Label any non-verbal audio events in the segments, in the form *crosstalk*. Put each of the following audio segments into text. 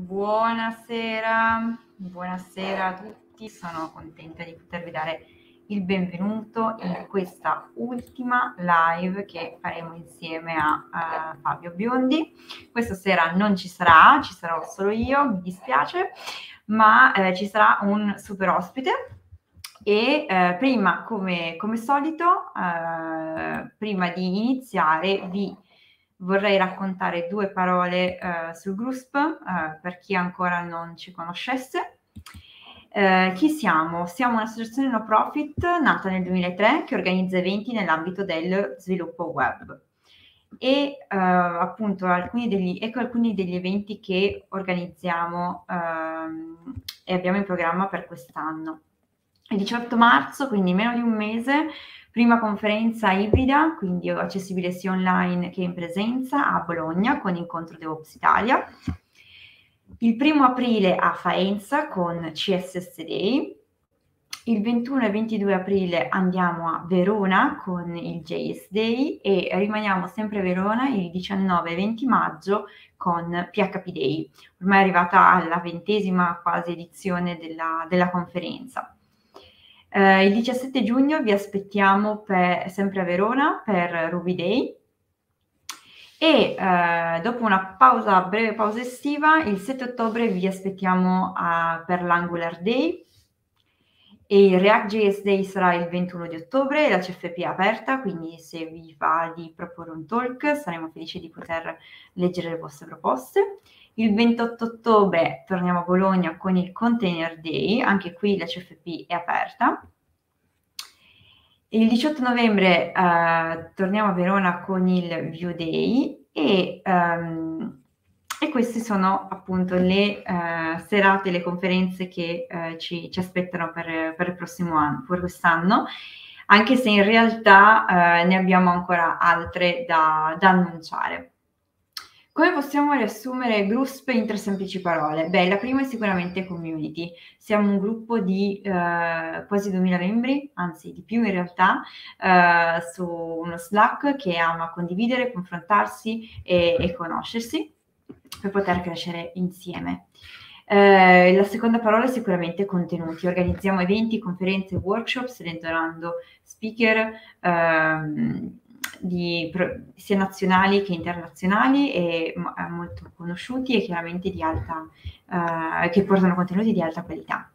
Buonasera, buonasera a tutti, sono contenta di potervi dare il benvenuto in eh. questa ultima live che faremo insieme a uh, Fabio Biondi. Questa sera non ci sarà, ci sarò solo io, mi dispiace, ma eh, ci sarà un super ospite e eh, prima, come, come solito, eh, prima di iniziare vi vorrei raccontare due parole eh, sul GRUSP eh, per chi ancora non ci conoscesse. Eh, chi siamo? Siamo un'associazione no profit nata nel 2003 che organizza eventi nell'ambito del sviluppo web e eh, appunto alcuni degli, ecco alcuni degli eventi che organizziamo ehm, e abbiamo in programma per quest'anno. Il 18 marzo, quindi meno di un mese, Prima conferenza ibrida, quindi accessibile sia online che in presenza a Bologna con incontro DevOps Italia. Il primo aprile a Faenza con CSS Day. Il 21 e 22 aprile andiamo a Verona con il JS Day e rimaniamo sempre a Verona il 19 e 20 maggio con PHP Day. Ormai è arrivata alla ventesima quasi edizione della, della conferenza. Eh, il 17 giugno vi aspettiamo per, sempre a Verona per Ruby Day e eh, dopo una pausa, breve pausa estiva, il 7 ottobre vi aspettiamo a, per l'Angular Day e il JS Day sarà il 21 di ottobre, la CFP è aperta, quindi se vi va di proporre un talk saremo felici di poter leggere le vostre proposte. Il 28 ottobre torniamo a Bologna con il Container Day, anche qui la CFP è aperta. Il 18 novembre eh, torniamo a Verona con il View Day e um, e queste sono appunto le eh, serate, le conferenze che eh, ci, ci, aspettano per, per, il prossimo anno, per quest'anno, anche se in realtà eh, ne abbiamo ancora altre da, da annunciare. Come possiamo riassumere GRUSP in tre semplici parole? Beh, la prima è sicuramente community. Siamo un gruppo di eh, quasi 2000 membri, anzi di più in realtà, eh, su uno Slack che ama condividere, confrontarsi e, e conoscersi per poter crescere insieme. Eh, la seconda parola è sicuramente contenuti. Organizziamo eventi, conferenze, workshop selezionando speaker eh, di, sia nazionali che internazionali e mm, eh, molto conosciuti e chiaramente di alta, eh, che portano contenuti di alta qualità.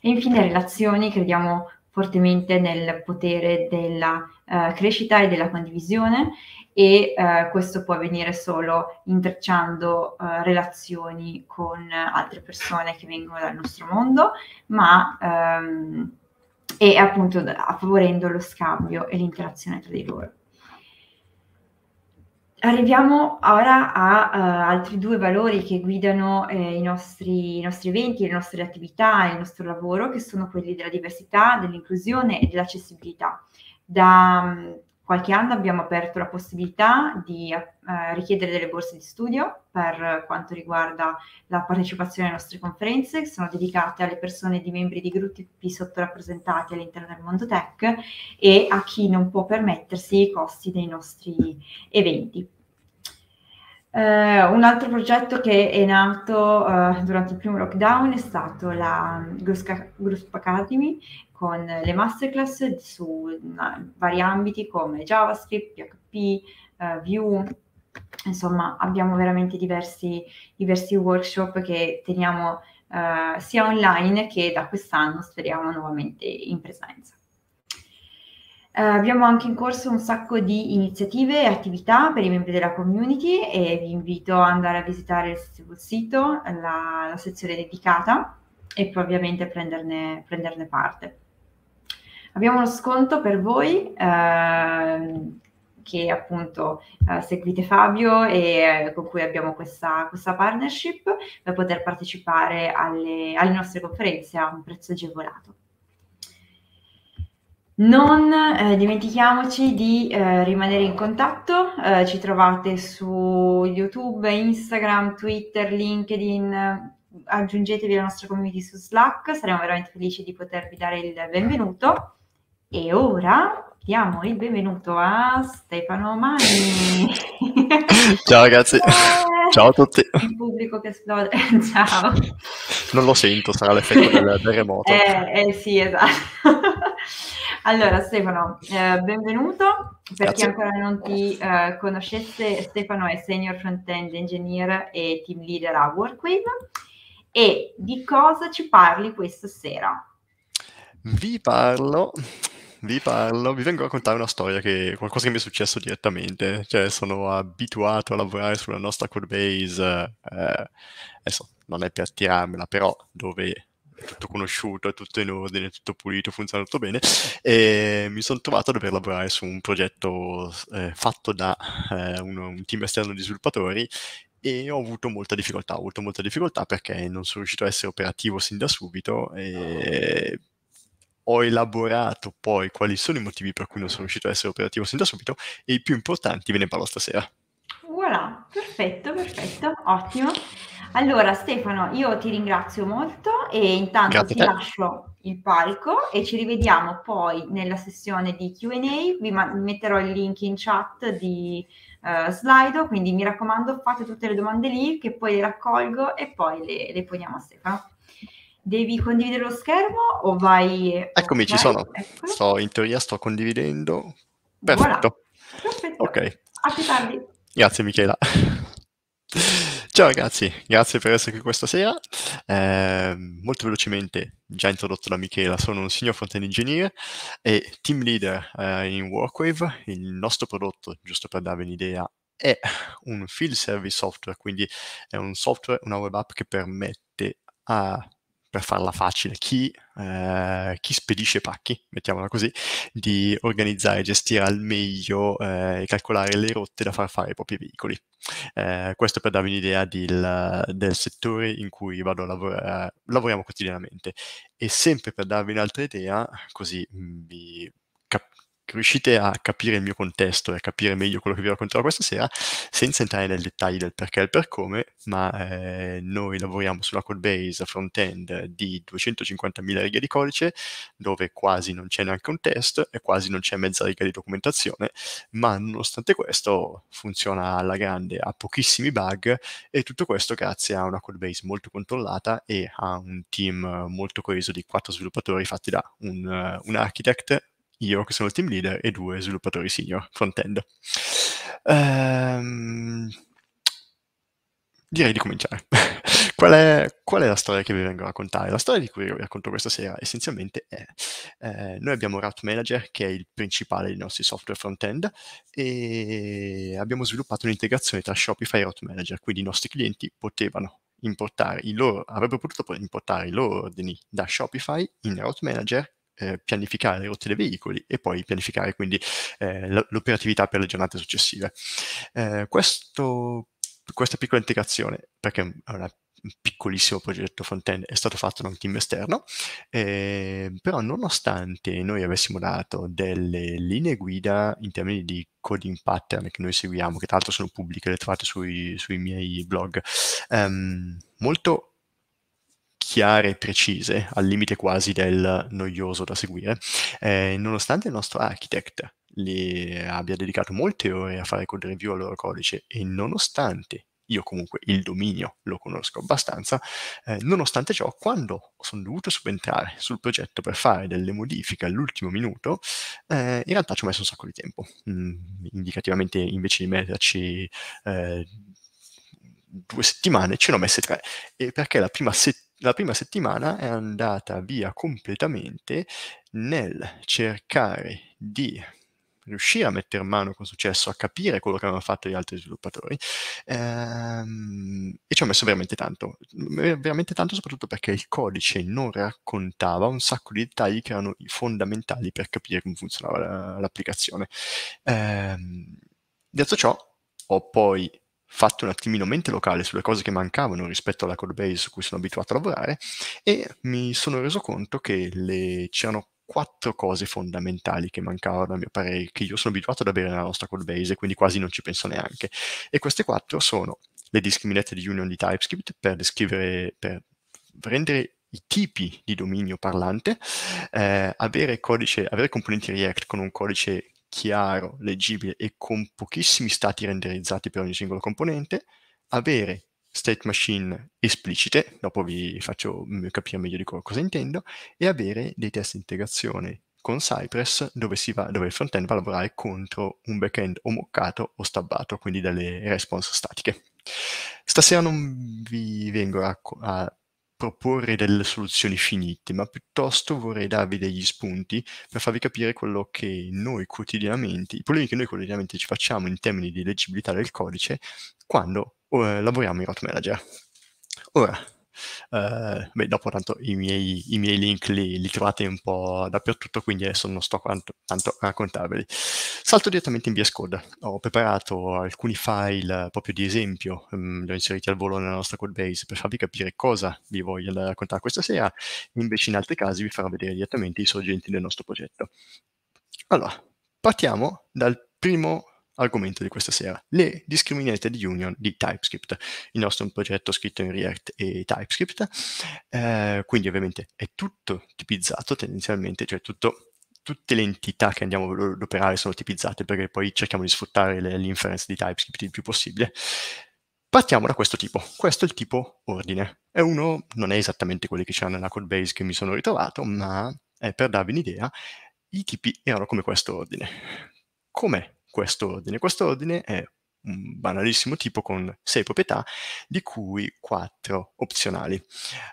E infine relazioni, crediamo fortemente nel potere della eh, crescita e della condivisione e eh, questo può avvenire solo intrecciando eh, relazioni con altre persone che vengono dal nostro mondo, ma ehm, e appunto favorendo lo scambio e l'interazione tra di loro. Arriviamo ora a uh, altri due valori che guidano eh, i, nostri, i, nostri, eventi, le nostre attività, e il nostro lavoro, che sono quelli della diversità, dell'inclusione e dell'accessibilità. Da, qualche anno abbiamo aperto la possibilità di eh, richiedere delle borse di studio per quanto riguarda la partecipazione alle nostre conferenze, che sono dedicate alle persone di membri di gruppi sottorappresentati all'interno del mondo tech e a chi non può permettersi i costi dei nostri eventi. Eh, un altro progetto che è nato eh, durante il primo lockdown è stato la Gruspa Academy, con le masterclass su mm, vari ambiti come JavaScript, PHP, eh, Vue. Insomma, abbiamo veramente diversi, diversi workshop che teniamo eh, sia online che da quest'anno speriamo nuovamente in presenza. Eh, abbiamo anche in corso un sacco di iniziative e attività per i membri della community e vi invito ad andare a visitare il sito, la, la sezione dedicata e poi ovviamente prenderne, prenderne parte. Abbiamo uno sconto per voi eh, che appunto eh, seguite Fabio e eh, con cui abbiamo questa, questa, partnership per poter partecipare alle, alle nostre conferenze a un prezzo agevolato. Non eh, dimentichiamoci di eh, rimanere in contatto, eh, ci trovate su YouTube, Instagram, Twitter, LinkedIn, aggiungetevi alla nostra community su Slack, saremo veramente felici di potervi dare il benvenuto e ora diamo il benvenuto a Stefano Magni. *laughs* Ciao ragazzi. Eh, Ciao a tutti. Il pubblico che esplode. *laughs* Ciao. Non lo sento, sarà l'effetto del, del *laughs* remoto. Eh, eh, sì, esatto. Allora Stefano, eh, benvenuto. Per Grazie. chi ancora non ti eh, conoscesse, Stefano è Senior Front-End Engineer e Team Leader a Workwave. E di cosa ci parli questa sera? Vi parlo vi parlo, vi vengo a raccontare una storia che qualcosa che mi è successo direttamente, cioè sono abituato a lavorare sulla nostra codebase, eh, adesso non è per tirarmela, però dove è tutto conosciuto, è tutto in ordine, è tutto pulito, funziona tutto bene, e mi sono trovato a dover lavorare su un progetto eh, fatto da eh, un, un team esterno di sviluppatori e ho avuto molta difficoltà, ho avuto molta difficoltà perché non sono riuscito a essere operativo sin da subito e ho elaborato poi quali sono i motivi per cui non sono riuscito a essere operativo sin da subito e i più importanti ve ne parlo stasera. Voilà, perfetto, perfetto, ottimo. Allora Stefano, io ti ringrazio molto e intanto Grazie ti lascio il palco e ci rivediamo poi nella sessione di Q&A, vi ma- metterò il link in chat di uh, Slido, quindi mi raccomando fate tutte le domande lì che poi le raccolgo e poi le, le poniamo a Stefano. Devi condividere lo schermo o vai... Eccomi, okay, ci sono. Eccolo. Sto, in teoria sto condividendo. Perfetto. Voilà. Perfetto. Ok. A più tardi. Grazie Michela. Ciao ragazzi, grazie per essere qui questa sera. Eh, molto velocemente, già introdotto da Michela, sono un senior front-end engineer e team leader eh, in Workwave. Il nostro prodotto, giusto per darvi un'idea, è un field service software, quindi è un software, una web app che permette a per farla facile, chi, eh, chi, spedisce pacchi, mettiamola così, di organizzare e gestire al meglio eh, e calcolare le rotte da far fare ai propri veicoli. Eh, questo per darvi un'idea del, del settore in cui vado a lavorare, lavoriamo quotidianamente. E sempre per darvi un'altra idea, così mm, vi riuscite a capire il mio contesto e a capire meglio quello che vi racconterò questa sera, senza entrare nel dettaglio del perché e il per come, ma eh, noi lavoriamo sulla codebase front-end di 250.000 righe di codice, dove quasi non c'è neanche un test e quasi non c'è mezza riga di documentazione, ma nonostante questo funziona alla grande, ha pochissimi bug e tutto questo grazie a una codebase molto controllata e a un team molto coeso di quattro sviluppatori fatti da un, un architect, io che sono il team leader e due sviluppatori senior front-end. Ehm, direi di cominciare. *laughs* qual, è, qual, è, la storia che vi vengo a raccontare? La storia di cui vi racconto questa sera essenzialmente è eh, noi abbiamo Route Manager che è il principale dei nostri software front-end e abbiamo sviluppato un'integrazione tra Shopify e Route Manager, quindi i nostri clienti potevano importare i loro, avrebbero potuto importare i loro ordini da Shopify in Route Manager eh, pianificare le rotte dei veicoli e poi pianificare quindi eh, l'operatività per le giornate successive. Eh, questo, questa piccola integrazione, perché è una un piccolissimo progetto front-end è stato fatto da un team esterno, eh, però nonostante noi avessimo dato delle linee guida in termini di coding pattern che noi seguiamo, che tra l'altro sono pubbliche, le trovate sui, sui miei blog, ehm, molto chiare e precise, al limite quasi del noioso da seguire, eh, nonostante il nostro architect le abbia dedicato molte ore a fare code review al loro codice e nonostante io comunque il dominio lo conosco abbastanza, eh, nonostante ciò, quando sono dovuto subentrare sul progetto per fare delle modifiche all'ultimo minuto, eh, in realtà ci ho messo un sacco di tempo. Mm, indicativamente invece di metterci eh, due settimane, ce ne ho messe tre. E perché la prima settimana la prima settimana è andata via completamente nel cercare di riuscire a mettere mano con successo, a capire quello che avevano fatto gli altri sviluppatori ehm, e ci ho messo veramente tanto, veramente tanto soprattutto perché il codice non raccontava un sacco di dettagli che erano fondamentali per capire come funzionava l'applicazione. Ehm, detto ciò, ho poi fatto un attimino mente locale sulle cose che mancavano rispetto alla code base su cui sono abituato a lavorare e mi sono reso conto che le... c'erano quattro cose fondamentali che mancavano a mio parere, che io sono abituato ad avere nella nostra code base, quindi quasi non ci penso neanche. E queste quattro sono le di union di TypeScript per descrivere, per rendere i tipi di dominio parlante, eh, avere, codice, avere componenti React con un codice chiaro, leggibile e con pochissimi stati renderizzati per ogni singolo componente, avere state machine esplicite, dopo vi faccio capire meglio di cosa intendo, e avere dei test di integrazione con Cypress dove, va, dove il front-end va a lavorare contro un back-end o moccato o stabbato, quindi delle response statiche. Stasera non vi vengo a, a proporre delle soluzioni finite, ma piuttosto vorrei darvi degli spunti per farvi capire quello che noi quotidianamente, i problemi che noi quotidianamente ci facciamo in termini di leggibilità del codice quando eh, lavoriamo in Route Manager. Ora, eh, beh, dopo tanto i miei, i miei link li, li, trovate un po' dappertutto, quindi adesso non sto tanto, tanto a raccontarveli. Salto direttamente in VS Code. Ho preparato alcuni file proprio di esempio, mh, mm, li ho inseriti al volo nella nostra codebase per farvi capire cosa vi voglio raccontare questa sera, invece in altri casi vi farò vedere direttamente i sorgenti del nostro progetto. Allora, partiamo dal primo argomento di questa sera, le discriminated union di TypeScript, il nostro è un progetto scritto in React e TypeScript, eh, quindi ovviamente è tutto tipizzato tendenzialmente, cioè tutto, tutte le entità che andiamo ad operare sono tipizzate perché poi cerchiamo di sfruttare le, l'inference di TypeScript il più possibile. Partiamo da questo tipo, questo è il tipo ordine, è uno, non è esattamente quelli che c'era nella codebase che mi sono ritrovato, ma è per darvi un'idea, i tipi erano come questo ordine. Com'è questo ordine. Questo ordine è un banalissimo tipo con sei proprietà, di cui quattro opzionali.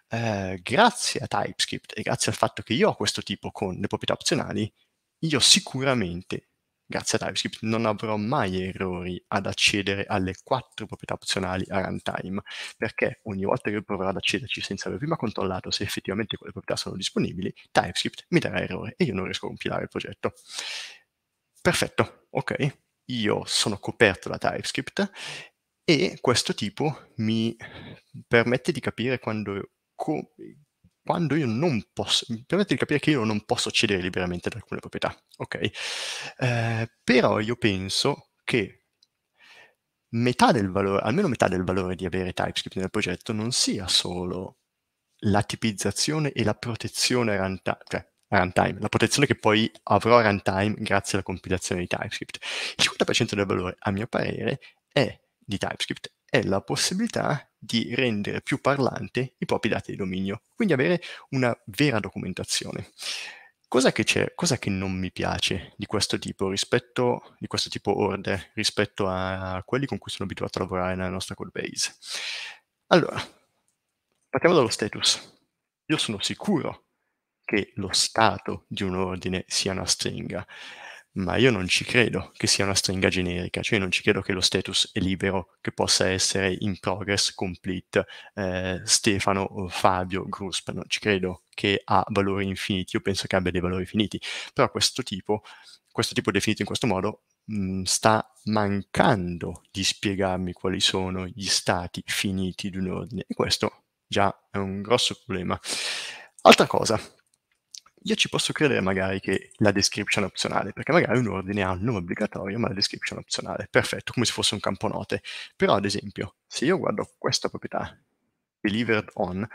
Eh, grazie a TypeScript e grazie al fatto che io ho questo tipo con le proprietà opzionali, io sicuramente, grazie a TypeScript, non avrò mai errori ad accedere alle quattro proprietà opzionali a runtime, perché ogni volta che proverò ad accederci senza aver prima controllato se effettivamente quelle proprietà sono disponibili, TypeScript mi darà errore e io non riesco a compilare il progetto. Perfetto, ok, io sono coperto da TypeScript e questo tipo mi permette di capire quando, co, quando io non posso, mi permette di capire che io non posso cedere liberamente ad alcune proprietà, ok? Eh, però io penso che metà del valore, almeno metà del valore di avere TypeScript nel progetto non sia solo la tipizzazione e la protezione runtime, cioè runtime, la protezione che poi avrò a runtime grazie alla compilazione di TypeScript. Il 50% del valore, a mio parere, è di TypeScript, è la possibilità di rendere più parlante i propri dati di dominio, quindi avere una vera documentazione. Cosa che, cosa che non mi piace di questo tipo rispetto di questo tipo order rispetto a quelli con cui sono abituato a lavorare nella nostra code base? Allora, partiamo dallo status. Io sono sicuro che lo stato di un ordine sia una stringa, ma io non ci credo che sia una stringa generica, cioè non ci credo che lo status è libero, che possa essere in progress complete eh, Stefano, Fabio, Grusp, non ci credo che ha valori infiniti, io penso che abbia dei valori finiti, però questo tipo, questo tipo definito in questo modo mm, sta mancando di spiegarmi quali sono gli stati finiti di un ordine e questo già è un grosso problema. Altra cosa, io ci posso credere magari che la description è opzionale, perché magari un ordine ha un nome obbligatorio, ma la description è opzionale, perfetto, come se fosse un campo note. Però, ad esempio, se io guardo questa proprietà, delivered on,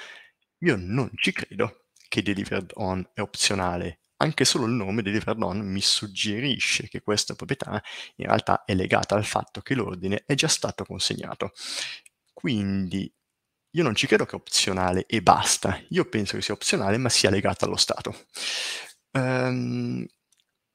io non ci credo che delivered on è opzionale. Anche solo il nome delivered on mi suggerisce che questa proprietà in realtà è legata al fatto che l'ordine è già stato consegnato. Quindi io non ci credo che è opzionale e basta, io penso che sia opzionale ma sia legata allo Stato. Um,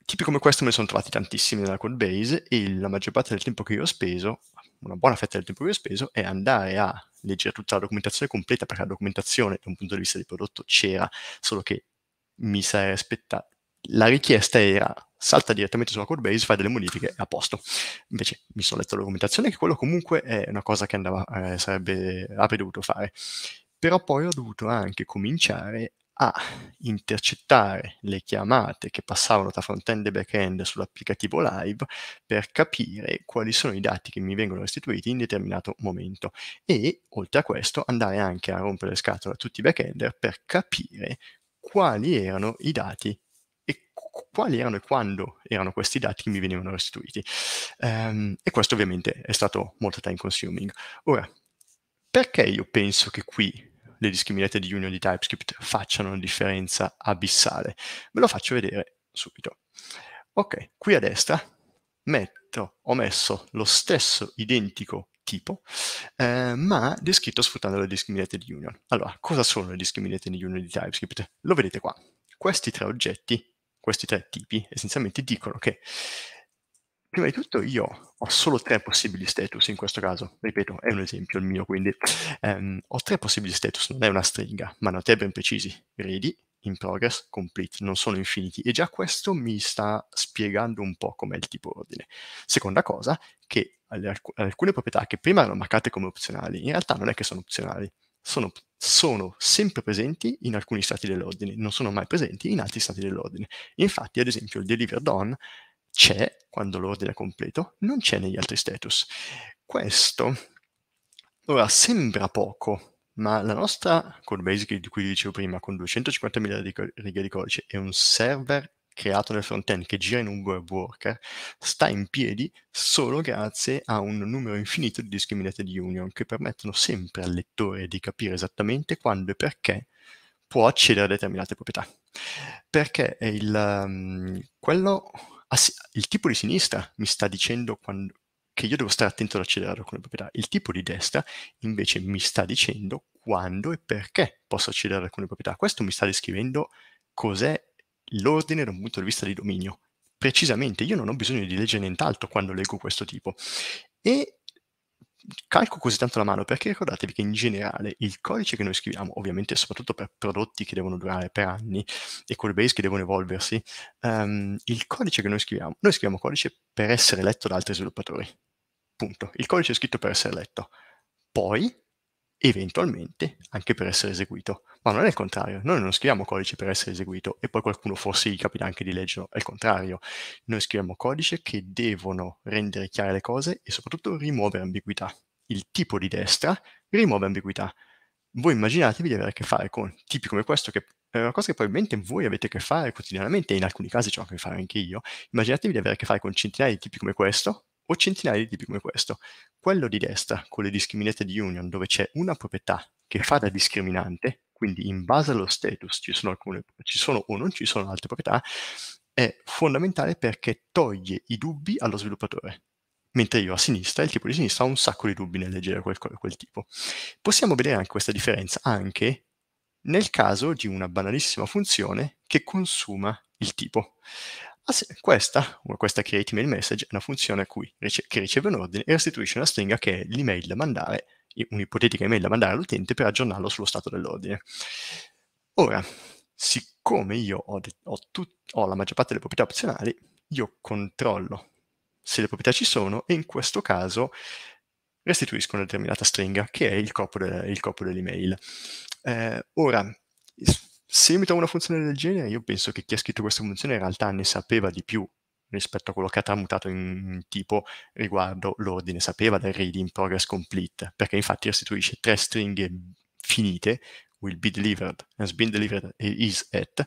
tipi come questo me ne sono trovati tantissimi nella codebase e la maggior parte del tempo che io ho speso, una buona fetta del tempo che io ho speso, è andare a leggere tutta la documentazione completa perché la documentazione da un punto di vista di prodotto c'era, solo che mi sarei aspettato, la richiesta era salta direttamente sulla code base, fai delle modifiche e a posto. Invece mi sono letto la documentazione che quello comunque è una cosa che andava, eh, sarebbe, avrebbe dovuto fare. Però poi ho dovuto anche cominciare a intercettare le chiamate che passavano da front-end e back-end sull'applicativo live per capire quali sono i dati che mi vengono restituiti in determinato momento e oltre a questo andare anche a rompere le scatole a tutti i back-ender per capire quali erano i dati quali erano e quando erano questi dati che mi venivano restituiti. Um, e questo ovviamente è stato molto time consuming. Ora, perché io penso che qui le discriminate di union di TypeScript facciano una differenza abissale? Ve lo faccio vedere subito. Ok, qui a destra metto, ho messo lo stesso identico tipo, eh, ma descritto sfruttando le di union. Allora, cosa sono le di union di TypeScript? Lo vedete qua. Questi tre oggetti questi tre tipi essenzialmente dicono che prima di tutto io ho solo tre possibili status in questo caso, ripeto, è un esempio il mio, quindi um, ho tre possibili status, non è una stringa, ma hanno tre ben precisi, ready, in progress, complete, non sono infiniti e già questo mi sta spiegando un po' com'è il tipo ordine. Seconda cosa, che alcune proprietà che prima erano marcate come opzionali, in realtà non è che sono opzionali, sono, sono sempre presenti in alcuni stati dell'ordine, non sono mai presenti in altri stati dell'ordine. Infatti, ad esempio, il deliver done c'è quando l'ordine è completo, non c'è negli altri status. Questo ora sembra poco, ma la nostra code base di cui vi dicevo prima, con 250.000 righe di codice e un server creato nel front-end che gira in un web worker sta in piedi solo grazie a un numero infinito di discriminated union che permettono sempre al lettore di capire esattamente quando e perché può accedere a determinate proprietà. Perché il, um, quello, il tipo di sinistra mi sta dicendo quando, che io devo stare attento ad accedere ad alcune proprietà, il tipo di destra invece mi sta dicendo quando e perché posso accedere ad alcune proprietà. Questo mi sta descrivendo cos'è l'ordine da un punto di vista di dominio. Precisamente, io non ho bisogno di leggere nient'altro quando leggo questo tipo. E calco così tanto la mano perché ricordatevi che in generale il codice che noi scriviamo, ovviamente soprattutto per prodotti che devono durare per anni e code base che devono evolversi, um, il codice che noi scriviamo, noi scriviamo codice per essere letto da altri sviluppatori. Punto. Il codice è scritto per essere letto. Poi eventualmente anche per essere eseguito. Ma non è il contrario, noi non scriviamo codice per essere eseguito e poi qualcuno forse gli capita anche di leggerlo, è il contrario. Noi scriviamo codice che devono rendere chiare le cose e soprattutto rimuovere ambiguità. Il tipo di destra rimuove ambiguità. Voi immaginatevi di avere a che fare con tipi come questo, che è una cosa che probabilmente voi avete a che fare quotidianamente, e in alcuni casi ci ho a che fare anche io. Immaginatevi di avere a che fare con centinaia di tipi come questo, o centinaia di tipi come questo. Quello di destra, con le discriminated union, dove c'è una proprietà che fa da discriminante, quindi in base allo status ci sono, alcune, ci sono o non ci sono altre proprietà, è fondamentale perché toglie i dubbi allo sviluppatore. Mentre io a sinistra, il tipo di sinistra, ho un sacco di dubbi nel leggere quel, quel tipo. Possiamo vedere anche questa differenza anche nel caso di una banalissima funzione che consuma il tipo. Ah questa, questa create mail message, è una funzione cui, che riceve un ordine e restituisce una stringa che è l'email da mandare, un'ipotetica email da mandare all'utente per aggiornarlo sullo stato dell'ordine. Ora, siccome io ho, ho, tut- ho la maggior parte delle proprietà opzionali, io controllo se le proprietà ci sono e in questo caso restituisco una determinata stringa che è il corpo, de- il corpo dell'email. Eh, ora, se mi trovo una funzione del genere, io penso che chi ha scritto questa funzione in realtà ne sapeva di più rispetto a quello che ha tramutato in tipo riguardo l'ordine, sapeva del read in progress complete, perché infatti restituisce tre stringhe finite, will be delivered, has been delivered e is at,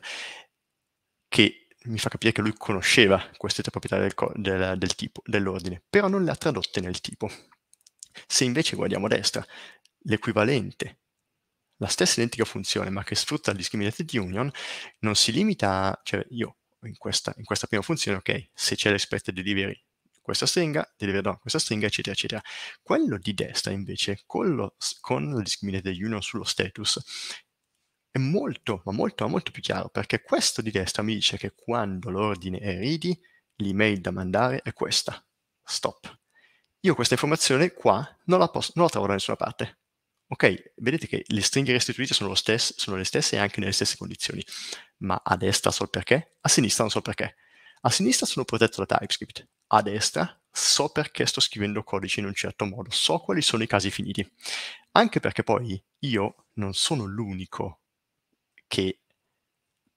che mi fa capire che lui conosceva queste tre proprietà del, del, del tipo, dell'ordine, però non le ha tradotte nel tipo. Se invece guardiamo a destra, l'equivalente la stessa identica funzione, ma che sfrutta gli discriminated union, non si limita a, cioè io in questa, in questa prima funzione, ok, se c'è l'expected delivery questa stringa, delivery no, questa stringa, eccetera, eccetera. Quello di destra, invece, con, lo, con la discriminate union sullo status, è molto, ma molto, ma molto più chiaro, perché questo di destra mi dice che quando l'ordine è ready, l'email da mandare è questa. Stop. Io questa informazione qua non la, posso, non la trovo da nessuna parte. Ok, vedete che le stringhe restituite sono, stesse, sono le stesse e anche nelle stesse condizioni, ma a destra so il perché, a sinistra non so il perché. A sinistra sono protetto da TypeScript, a destra so perché sto scrivendo codice in un certo modo, so quali sono i casi finiti. Anche perché poi io non sono l'unico che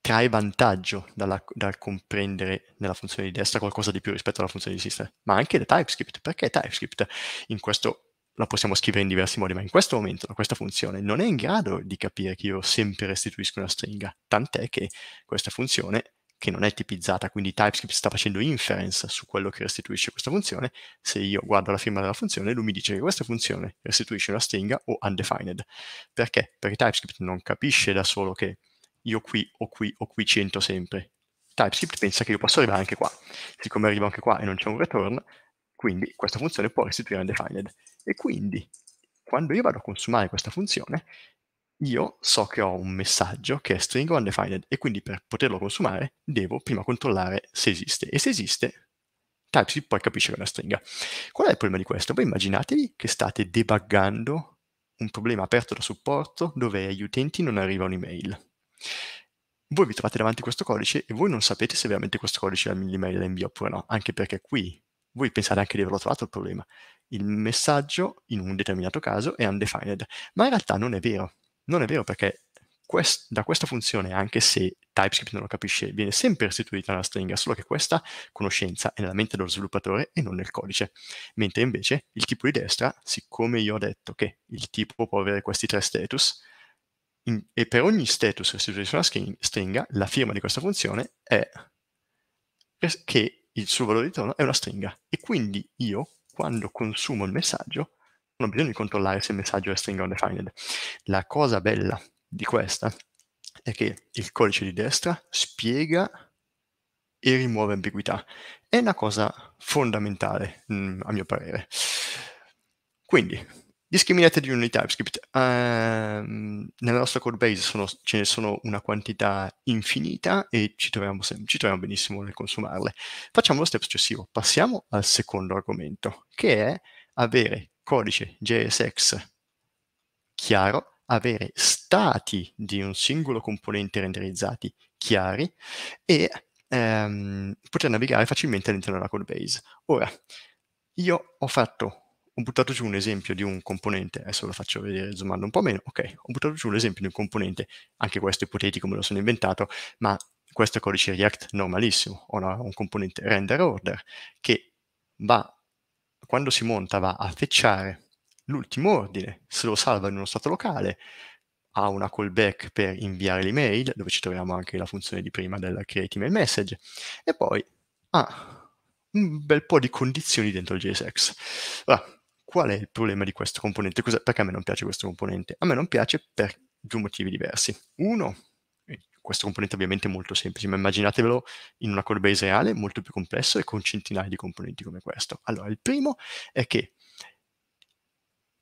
trae vantaggio dalla, dal comprendere nella funzione di destra qualcosa di più rispetto alla funzione di sinistra, ma anche da TypeScript, perché TypeScript in questo la possiamo scrivere in diversi modi, ma in questo momento questa funzione non è in grado di capire che io sempre restituisco una stringa, tant'è che questa funzione, che non è tipizzata, quindi TypeScript sta facendo inference su quello che restituisce questa funzione, se io guardo la firma della funzione, lui mi dice che questa funzione restituisce una stringa o undefined. Perché? Perché TypeScript non capisce da solo che io qui o qui o qui ci sempre. TypeScript pensa che io posso arrivare anche qua. Siccome arrivo anche qua e non c'è un return, quindi questa funzione può restituire undefined. E quindi quando io vado a consumare questa funzione, io so che ho un messaggio che è string undefined e quindi per poterlo consumare devo prima controllare se esiste. E se esiste, TypeScript poi capisce che è una stringa. Qual è il problema di questo? Voi immaginatevi che state debuggando un problema aperto da supporto dove agli utenti non arriva un'email. Voi vi trovate davanti a questo codice e voi non sapete se veramente questo codice è l'email da invio oppure no, anche perché qui voi pensate anche di averlo trovato il problema. Il messaggio in un determinato caso è undefined, ma in realtà non è vero. Non è vero perché quest- da questa funzione, anche se TypeScript non lo capisce, viene sempre restituita una stringa, solo che questa conoscenza è nella mente dello sviluppatore e non nel codice. Mentre invece il tipo di destra, siccome io ho detto che il tipo può avere questi tre status, in- e per ogni status restituisce una stringa, la firma di questa funzione è che il suo valore di ritorno è una stringa e quindi io quando consumo il messaggio non ho bisogno di controllare se il messaggio è stringa o undefined. La cosa bella di questa è che il codice di destra spiega e rimuove ambiguità. È una cosa fondamentale, mm, a mio parere. Quindi, Discriminated Union di TypeScript. Um, ehm, nella nostra code base sono, ce ne sono una quantità infinita e ci troviamo, ci troviamo benissimo nel consumarle. Facciamo lo step successivo, passiamo al secondo argomento, che è avere codice JSX chiaro, avere stati di un singolo componente renderizzati chiari e um, poter navigare facilmente all'interno della code base. Ora, io ho fatto ho buttato giù un esempio di un componente, adesso lo faccio vedere zoomando un po' meno, ok, ho buttato giù un esempio di un componente, anche questo ipotetico me lo sono inventato, ma questo è codice React normalissimo, ho una, un componente render order che va, quando si monta va a fetchare l'ultimo ordine, se lo salva in uno stato locale, ha una callback per inviare l'email, dove ci troviamo anche la funzione di prima del create email message, e poi ha un bel po' di condizioni dentro il JSX. Allora, qual è il problema di questo componente? Cos'è? perché a me non piace questo componente? A me non piace per due motivi diversi. Uno, eh, questo componente ovviamente è molto semplice, ma immaginatevelo in una code base reale molto più complesso e con centinaia di componenti come questo. Allora, il primo è che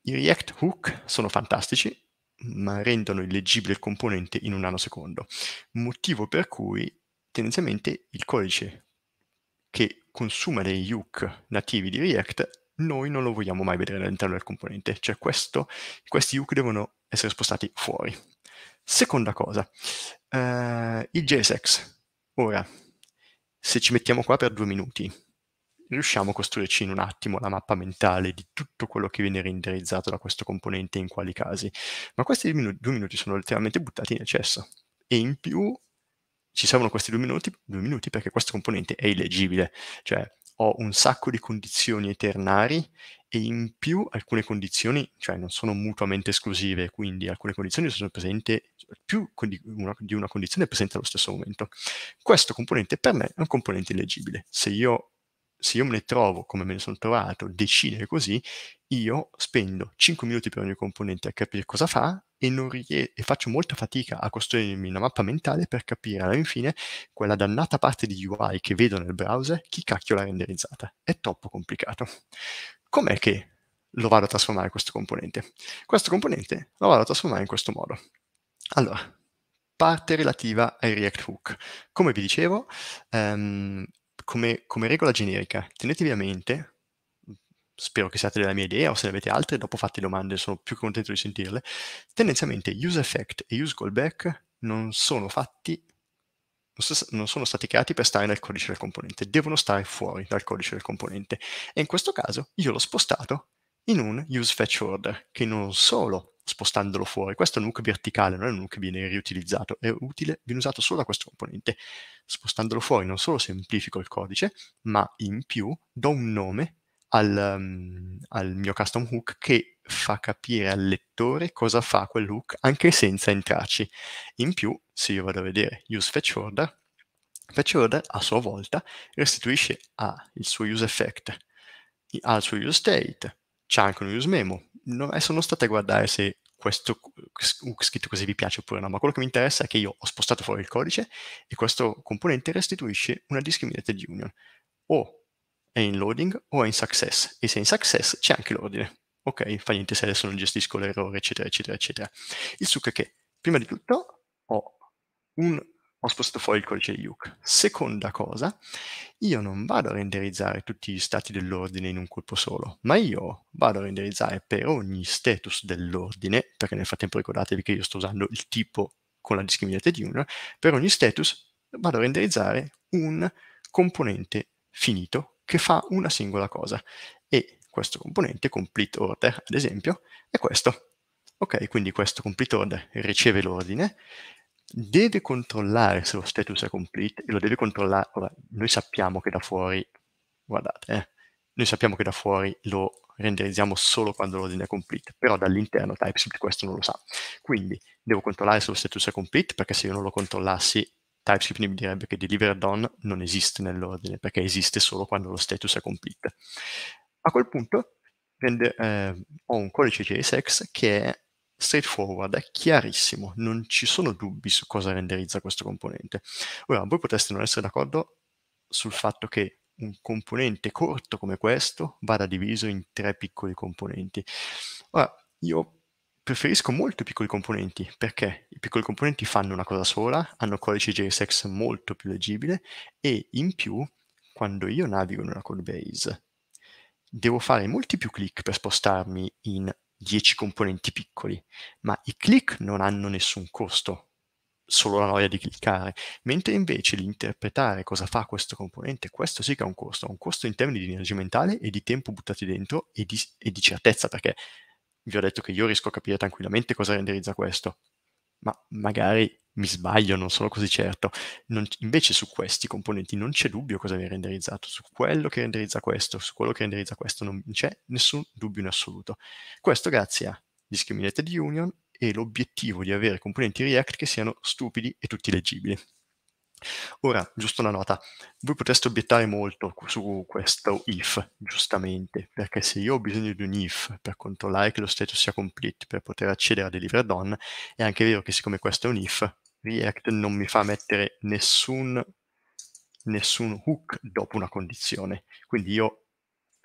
i React hook sono fantastici, ma rendono illeggibile il componente in un nanosecondo, motivo per cui tendenzialmente il codice che consuma dei hook nativi di React noi non lo vogliamo mai vedere all'interno del componente, cioè questo, questi hook devono essere spostati fuori. Seconda cosa, eh, il JSX. Ora, se ci mettiamo qua per due minuti, riusciamo a costruirci in un attimo la mappa mentale di tutto quello che viene renderizzato da questo componente in quali casi. Ma questi due minuti sono letteralmente buttati in eccesso E in più ci servono questi due minuti, due minuti perché questo componente è illeggibile. Cioè, ho un sacco di condizioni eternari e in più alcune condizioni, cioè non sono mutuamente esclusive, quindi alcune condizioni sono presenti, più di una, condizione è presente allo stesso momento. Questo componente per me è un componente illegibile. Se io, se io me ne trovo, come me ne sono trovato, decidere così, io spendo 5 minuti per ogni componente a capire cosa fa e, rie- e, faccio molta fatica a costruirmi una mappa mentale per capire alla fine quella dannata parte di UI che vedo nel browser, chi cacchio l'ha renderizzata. È troppo complicato. Com'è che lo vado a trasformare questo componente? Questo componente lo vado a trasformare in questo modo. Allora, parte relativa ai React Hook. Come vi dicevo, um, come, come regola generica, tenetevi a mente spero che siate della mia idea o se ne avete altre, dopo fate domande, sono più che contento di sentirle. Tendenzialmente use effect e use callback non sono fatti, non sono stati creati per stare nel codice del componente, devono stare fuori dal codice del componente. E in questo caso io l'ho spostato in un use fetch order, che non solo spostandolo fuori, questo è un hook verticale, non è un hook che viene riutilizzato, è utile, viene usato solo da questo componente. Spostandolo fuori non solo semplifico il codice, ma in più do un nome al, um, al mio custom hook che fa capire al lettore cosa fa quel hook anche senza entrarci. In più, se io vado a vedere use fetch order, fetch order a sua volta restituisce il suo use effect, al suo use state, c'è anche un use memo. No, sono state a guardare se questo hook scritto così vi piace oppure no, ma quello che mi interessa è che io ho spostato fuori il codice e questo componente restituisce una discriminated union. O è in loading o è in success e se è in success c'è anche l'ordine. Ok, fa niente se adesso non gestisco l'errore, eccetera, eccetera, eccetera. Il succo è che, prima di tutto, ho, un, ho spostato fuori il codice di Seconda cosa, io non vado a renderizzare tutti gli stati dell'ordine in un colpo solo, ma io vado a renderizzare per ogni status dell'ordine, perché nel frattempo ricordatevi che io sto usando il tipo con la discriminante di union, per ogni status vado a renderizzare un componente finito che fa una singola cosa e questo componente complete order, ad esempio, è questo. Ok, quindi questo complete order riceve l'ordine, deve controllare se lo status è complete e lo deve controllare. Vabbè, noi sappiamo che da fuori, guardate, eh, noi sappiamo che da fuori lo renderizziamo solo quando l'ordine è complete, però dall'interno TypeScript questo non lo sa. Quindi devo controllare se lo status è complete, perché se io non lo controllassi TypeScript mi direbbe che deliver done non esiste nell'ordine, perché esiste solo quando lo status è complete. A quel punto prende, eh, ho un codice JSX che è straightforward, è chiarissimo, non ci sono dubbi su cosa renderizza questo componente. Ora, voi potreste non essere d'accordo sul fatto che un componente corto come questo vada diviso in tre piccoli componenti. Ora, io preferisco molto i piccoli componenti perché i piccoli componenti fanno una cosa sola, hanno codice JSX molto più leggibile e in più quando io navigo nella codebase devo fare molti più click per spostarmi in 10 componenti piccoli, ma i click non hanno nessun costo, solo la noia di cliccare, mentre invece l'interpretare cosa fa questo componente, questo sì che ha un costo, ha un costo in termini di energia mentale e di tempo buttati dentro e di, e di certezza perché vi ho detto che io riesco a capire tranquillamente cosa renderizza questo, ma magari mi sbaglio, non sono così certo. Non, invece su questi componenti non c'è dubbio cosa viene renderizzato, su quello che renderizza questo, su quello che renderizza questo non c'è nessun dubbio in assoluto. Questo grazie a Discriminated Union e l'obiettivo di avere componenti React che siano stupidi e tutti leggibili. Ora, giusto una nota, voi potreste obiettare molto su questo if, giustamente, perché se io ho bisogno di un if per controllare che lo status sia complete, per poter accedere a Deliver Done, è anche vero che siccome questo è un if, React non mi fa mettere nessun, nessun hook dopo una condizione. Quindi io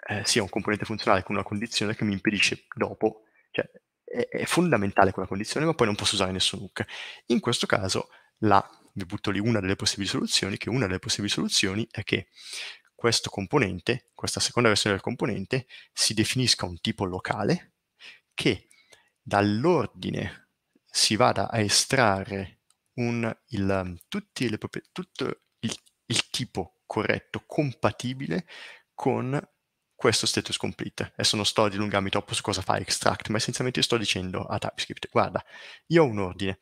eh, sia un componente funzionale con una condizione che mi impedisce dopo, cioè è, è fondamentale quella condizione, ma poi non posso usare nessun hook. In questo caso la vi butto lì una delle possibili soluzioni, che una delle possibili soluzioni è che questo componente, questa seconda versione del componente, si definisca un tipo locale che dall'ordine si vada a estrarre un, il, um, le, tutto il, il tipo corretto, compatibile con questo status complete. Adesso non sto a dilungarmi troppo su cosa fa extract, ma essenzialmente sto dicendo a TypeScript, guarda, io ho un ordine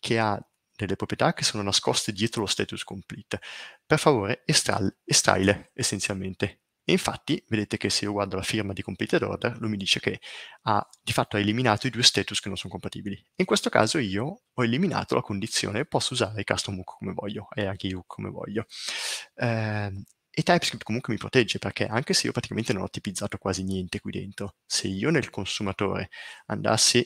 che ha delle proprietà che sono nascoste dietro lo status complete. Per favore estra- estraile essenzialmente. E infatti vedete che se io guardo la firma di completed order, lui mi dice che ha di fatto ha eliminato i due status che non sono compatibili. In questo caso io ho eliminato la condizione, posso usare custom hook come voglio e anche hook come voglio. Eh, e TypeScript comunque mi protegge perché anche se io praticamente non ho tipizzato quasi niente qui dentro, se io nel consumatore andassi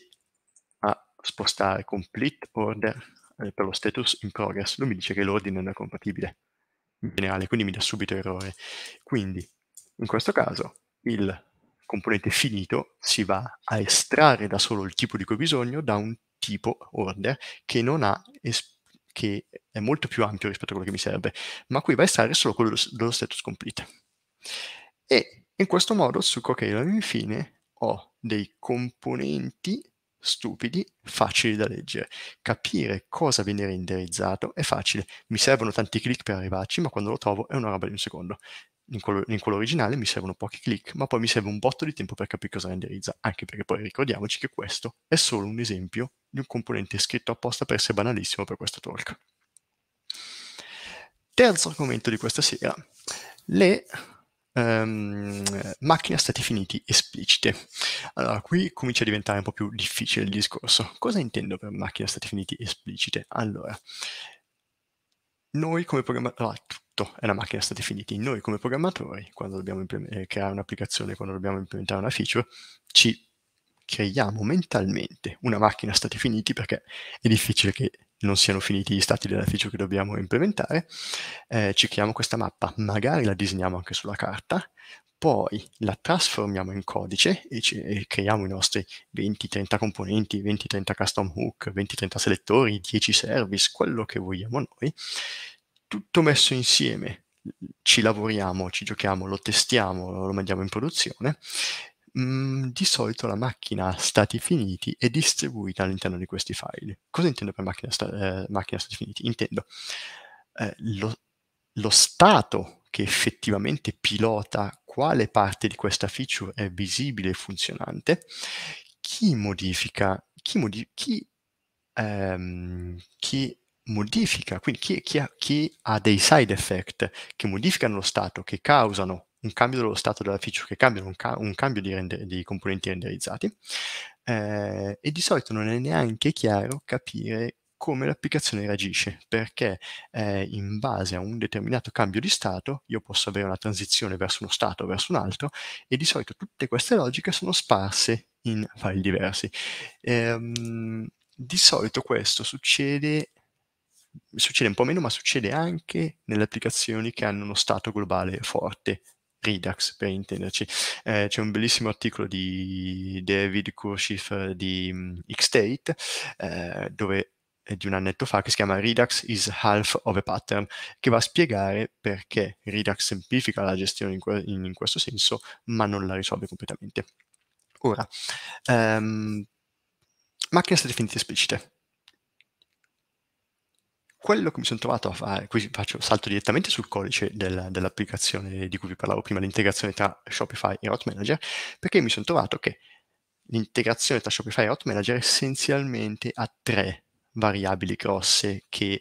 a spostare complete order eh, per lo status in progress, lui mi dice che l'ordine non è compatibile in generale, quindi mi dà subito errore. Quindi, in questo caso, il componente finito si va a estrarre da solo il tipo di cui ho bisogno da un tipo order che non ha es- che è molto più ampio rispetto a quello che mi serve, ma qui va a estrarre solo quello dello status complete. E in questo modo su Cocktail infine ho dei componenti stupidi, facili da leggere. Capire cosa viene renderizzato è facile. Mi servono tanti click per arrivarci, ma quando lo trovo è una roba di un secondo. In quello, in quello, originale mi servono pochi click, ma poi mi serve un botto di tempo per capire cosa renderizza, anche perché poi ricordiamoci che questo è solo un esempio di un componente scritto apposta per essere banalissimo per questo talk. Terzo argomento di questa sera, le um, ehm, macchina stati finiti esplicite. Allora, qui comincia a diventare un po' più difficile il discorso. Cosa intendo per macchina stati finiti esplicite? Allora, noi come programmatori, allora, ah, tutto è una macchina stati finiti, noi come programmatori, quando dobbiamo implement- eh, creare un'applicazione, quando dobbiamo implementare una feature, ci creiamo mentalmente una macchina stati finiti perché è difficile che non siano finiti gli stati dell'artificio che dobbiamo implementare, eh, ci creiamo questa mappa, magari la disegniamo anche sulla carta, poi la trasformiamo in codice e, ci, e creiamo i nostri 20-30 componenti, 20-30 custom hook, 20-30 selettori, 10 service, quello che vogliamo noi, tutto messo insieme, ci lavoriamo, ci giochiamo, lo testiamo, lo mandiamo in produzione Mm, di solito la macchina a stati finiti è distribuita all'interno di questi file. Cosa intendo per macchina, sta, eh, macchina a stati finiti? Intendo eh, lo, lo stato che effettivamente pilota quale parte di questa feature è visibile e funzionante, chi modifica, chi, modi- chi, ehm, chi modifica, quindi chi, chi, ha, chi, ha, dei side effect che modificano lo stato, che causano un cambio dello stato della feature che cambia un, ca- un cambio di, render- di, componenti renderizzati eh, e di solito non è neanche chiaro capire come l'applicazione reagisce, perché eh, in base a un determinato cambio di stato io posso avere una transizione verso uno stato o verso un altro e di solito tutte queste logiche sono sparse in file diversi. Ehm, di solito questo succede succede un po' meno, ma succede anche nelle applicazioni che hanno uno stato globale forte, Redux per intenderci. Eh, c'è un bellissimo articolo di David Kurshif eh, di mm, Xtate eh, dove di un annetto fa che si chiama Redux is half of a pattern che va a spiegare perché Redux semplifica la gestione in, que- in questo senso ma non la risolve completamente. Ora, um, ehm, macchine state finite esplicite quello che mi sono trovato a fare, eh, qui faccio salto direttamente sul codice del, dell'applicazione di cui vi parlavo prima, l'integrazione tra Shopify e Hot Manager, perché mi sono trovato che l'integrazione tra Shopify e Hot Manager essenzialmente ha tre variabili grosse che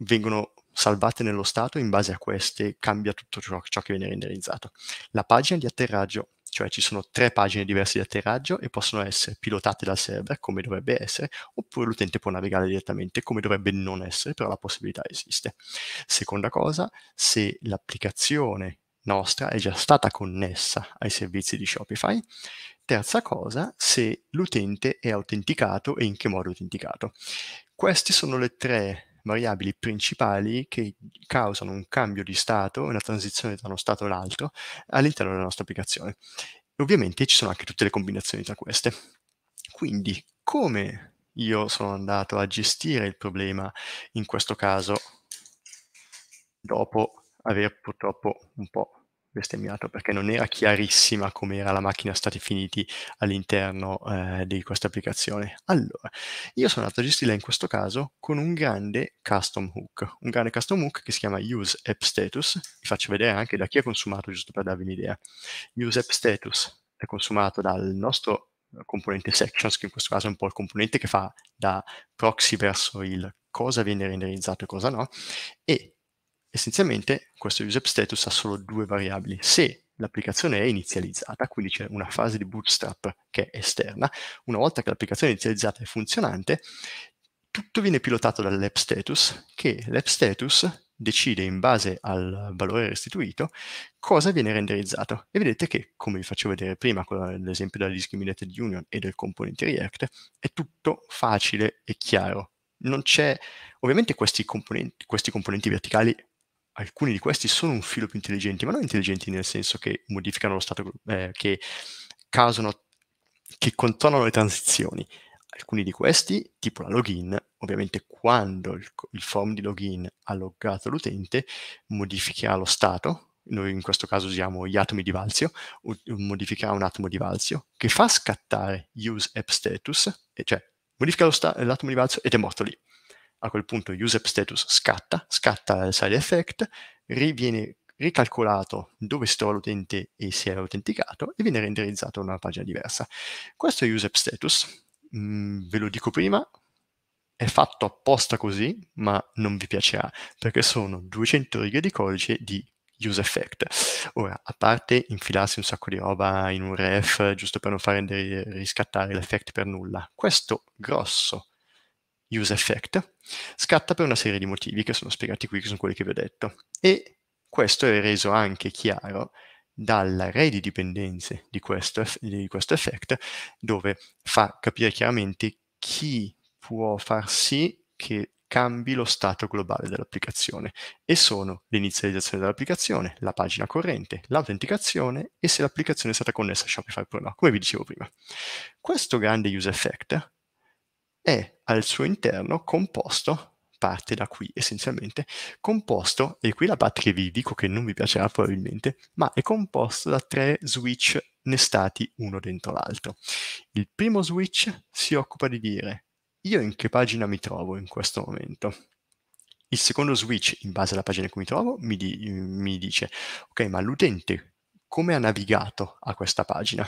vengono salvate nello stato e in base a queste cambia tutto ciò, ciò che viene renderizzato. La pagina di atterraggio cioè ci sono tre pagine diverse di atterraggio e possono essere pilotate dal server come dovrebbe essere, oppure l'utente può navigare direttamente come dovrebbe non essere, però la possibilità esiste. Seconda cosa, se l'applicazione nostra è già stata connessa ai servizi di Shopify. Terza cosa, se l'utente è autenticato e in che modo è autenticato. Queste sono le tre variabili principali che causano un cambio di stato, una transizione da uno stato all'altro all'interno della nostra applicazione. E ovviamente ci sono anche tutte le combinazioni tra queste. Quindi come io sono andato a gestire il problema in questo caso dopo aver purtroppo un po' bestemmiato perché non era chiarissima come era la macchina stati finiti all'interno eh, di questa applicazione. Allora, io sono andato a gestirla in questo caso con un grande custom hook, un grande custom hook che si chiama use app status, vi faccio vedere anche da chi è consumato giusto per darvi un'idea. Use app status è consumato dal nostro componente sections, che in questo caso è un po' il componente che fa da proxy verso il cosa viene renderizzato e cosa no, e Essenzialmente questo user status ha solo due variabili. Se l'applicazione è inizializzata, quindi c'è una fase di bootstrap che è esterna, una volta che l'applicazione è inizializzata e funzionante, tutto viene pilotato dall'app status, che l'app status decide in base al valore restituito cosa viene renderizzato. E vedete che, come vi facevo vedere prima con l'esempio della Discriminated Union e del componente React, è tutto facile e chiaro. Non c'è, ovviamente questi componenti, questi componenti verticali alcuni di questi sono un filo più intelligenti, ma non intelligenti nel senso che modificano lo stato, eh, che causano, che contornano le transizioni. Alcuni di questi, tipo la login, ovviamente quando il, il form di login ha loggato l'utente, modificherà lo stato, noi in questo caso usiamo gli atomi di valzio, modificherà un atomo di valzio, che fa scattare use app status, cioè modifica sta- l'atomo di valzio ed è morto lì a quel punto use status scatta, scatta il side effect, viene ricalcolato dove si trova l'utente e si è autenticato e viene renderizzato in una pagina diversa. Questo è status, mm, ve lo dico prima, è fatto apposta così, ma non vi piacerà, perché sono 200 righe di codice di use effect. Ora, a parte infilarsi un sacco di roba in un ref, giusto per non far riscattare l'effect per nulla, questo grosso use effect, scatta per una serie di motivi che sono spiegati qui, che sono quelli che vi ho detto. E questo è reso anche chiaro dall'array di dipendenze di questo, di questo effect, dove fa capire chiaramente chi può far sì che cambi lo stato globale dell'applicazione e sono l'inizializzazione dell'applicazione, la pagina corrente, l'autenticazione e se l'applicazione è stata connessa a Shopify oppure no, come vi dicevo prima. Questo grande use effect è al suo interno composto, parte da qui essenzialmente, composto, e qui la parte che vi dico che non vi piacerà probabilmente, ma è composto da tre switch nestati uno dentro l'altro. Il primo switch si occupa di dire io in che pagina mi trovo in questo momento. Il secondo switch, in base alla pagina in cui mi trovo, mi, di- mi dice, ok, ma l'utente come ha navigato a questa pagina?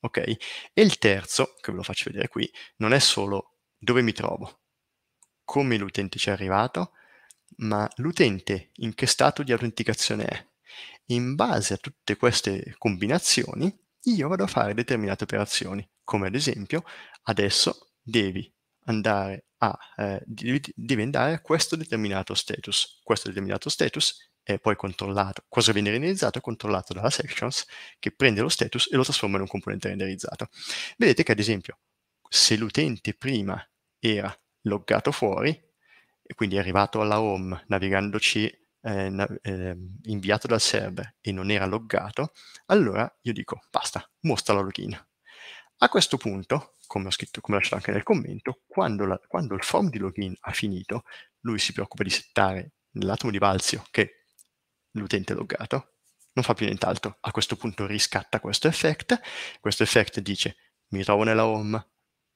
Ok? E il terzo, che ve lo faccio vedere qui, non è solo dove mi trovo, come l'utente ci è arrivato, ma l'utente in che stato di autenticazione è. In base a tutte queste combinazioni, io vado a fare determinate operazioni, come ad esempio, adesso devi andare a, eh, devi, devi andare a questo determinato status. Questo determinato status è poi controllato, cosa viene renderizzato controllato dalla sections che prende lo status e lo trasforma in un componente renderizzato. Vedete che ad esempio se l'utente prima era loggato fuori, e quindi è arrivato alla home navigandoci eh, eh, inviato dal server e non era loggato, allora io dico basta, mostra la login. A questo punto, come ho scritto, come ho lasciato anche nel commento, quando, la, quando il form di login ha finito, lui si preoccupa di settare nell'atomo di valzio che l'utente è loggato, non fa più nient'altro. A questo punto riscatta questo effect, questo effect dice mi trovo nella home,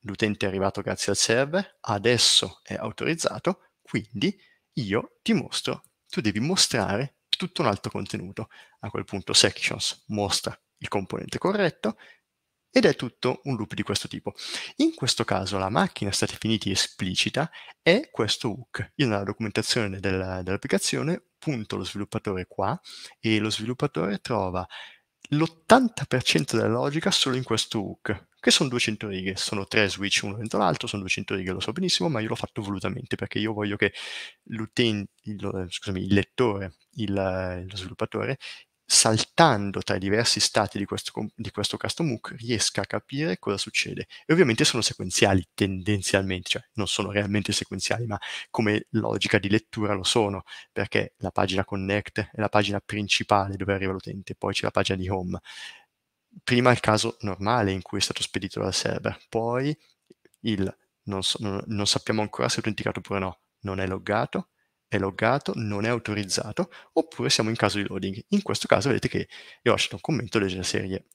l'utente è arrivato grazie al server, adesso è autorizzato, quindi io ti mostro, tu devi mostrare tutto un altro contenuto. A quel punto sections mostra il componente corretto ed è tutto un loop di questo tipo. In questo caso la macchina stati finiti esplicita è questo hook. Io nella documentazione della, dell'applicazione punto lo sviluppatore qua e lo sviluppatore trova l'80% della logica solo in questo hook, che sono 200 righe, sono tre switch uno dentro l'altro, sono 200 righe, lo so benissimo, ma io l'ho fatto volutamente perché io voglio che l'utente, il, scusami, il lettore, il, lo sviluppatore saltando tra i diversi stati di questo, di questo custom hook riesca a capire cosa succede. E ovviamente sono sequenziali tendenzialmente, cioè non sono realmente sequenziali, ma come logica di lettura lo sono, perché la pagina connect è la pagina principale dove arriva l'utente, poi c'è la pagina di home. Prima il caso normale in cui è stato spedito dal server, poi il non, so, non, non sappiamo ancora se è autenticato oppure no, non è loggato, è loggato, non è autorizzato, oppure siamo in caso di loading. In questo caso vedete che io ho lasciato un commento della serie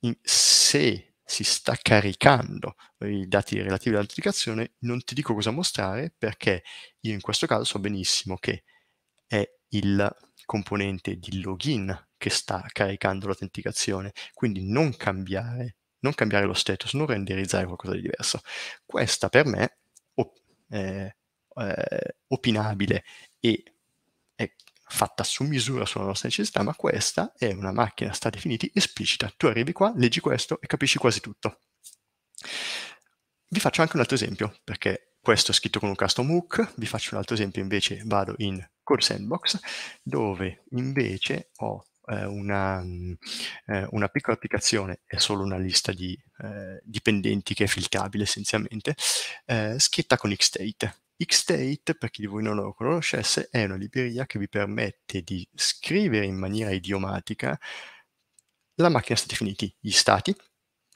in, se si sta caricando i dati relativi all'autenticazione, non ti dico cosa mostrare perché io in questo caso so benissimo che è il componente di login che sta caricando l'autenticazione, quindi non cambiare, non cambiare lo status, non renderizzare qualcosa di diverso. Questa per me, oh, eh, eh, opinabile e è fatta su misura sulla nostra necessità, ma questa è una macchina a stati finiti esplicita. Tu arrivi qua, leggi questo e capisci quasi tutto. Vi faccio anche un altro esempio, perché questo è scritto con un custom hook, vi faccio un altro esempio invece, vado in Core Sandbox, dove invece ho eh, una, mm, eh, una, piccola applicazione, è solo una lista di eh, dipendenti che è filtrabile essenzialmente, eh, scritta con Xtate Xtate, per chi di voi non lo conoscesse, è una libreria che vi permette di scrivere in maniera idiomatica la macchina stati finiti, gli stati,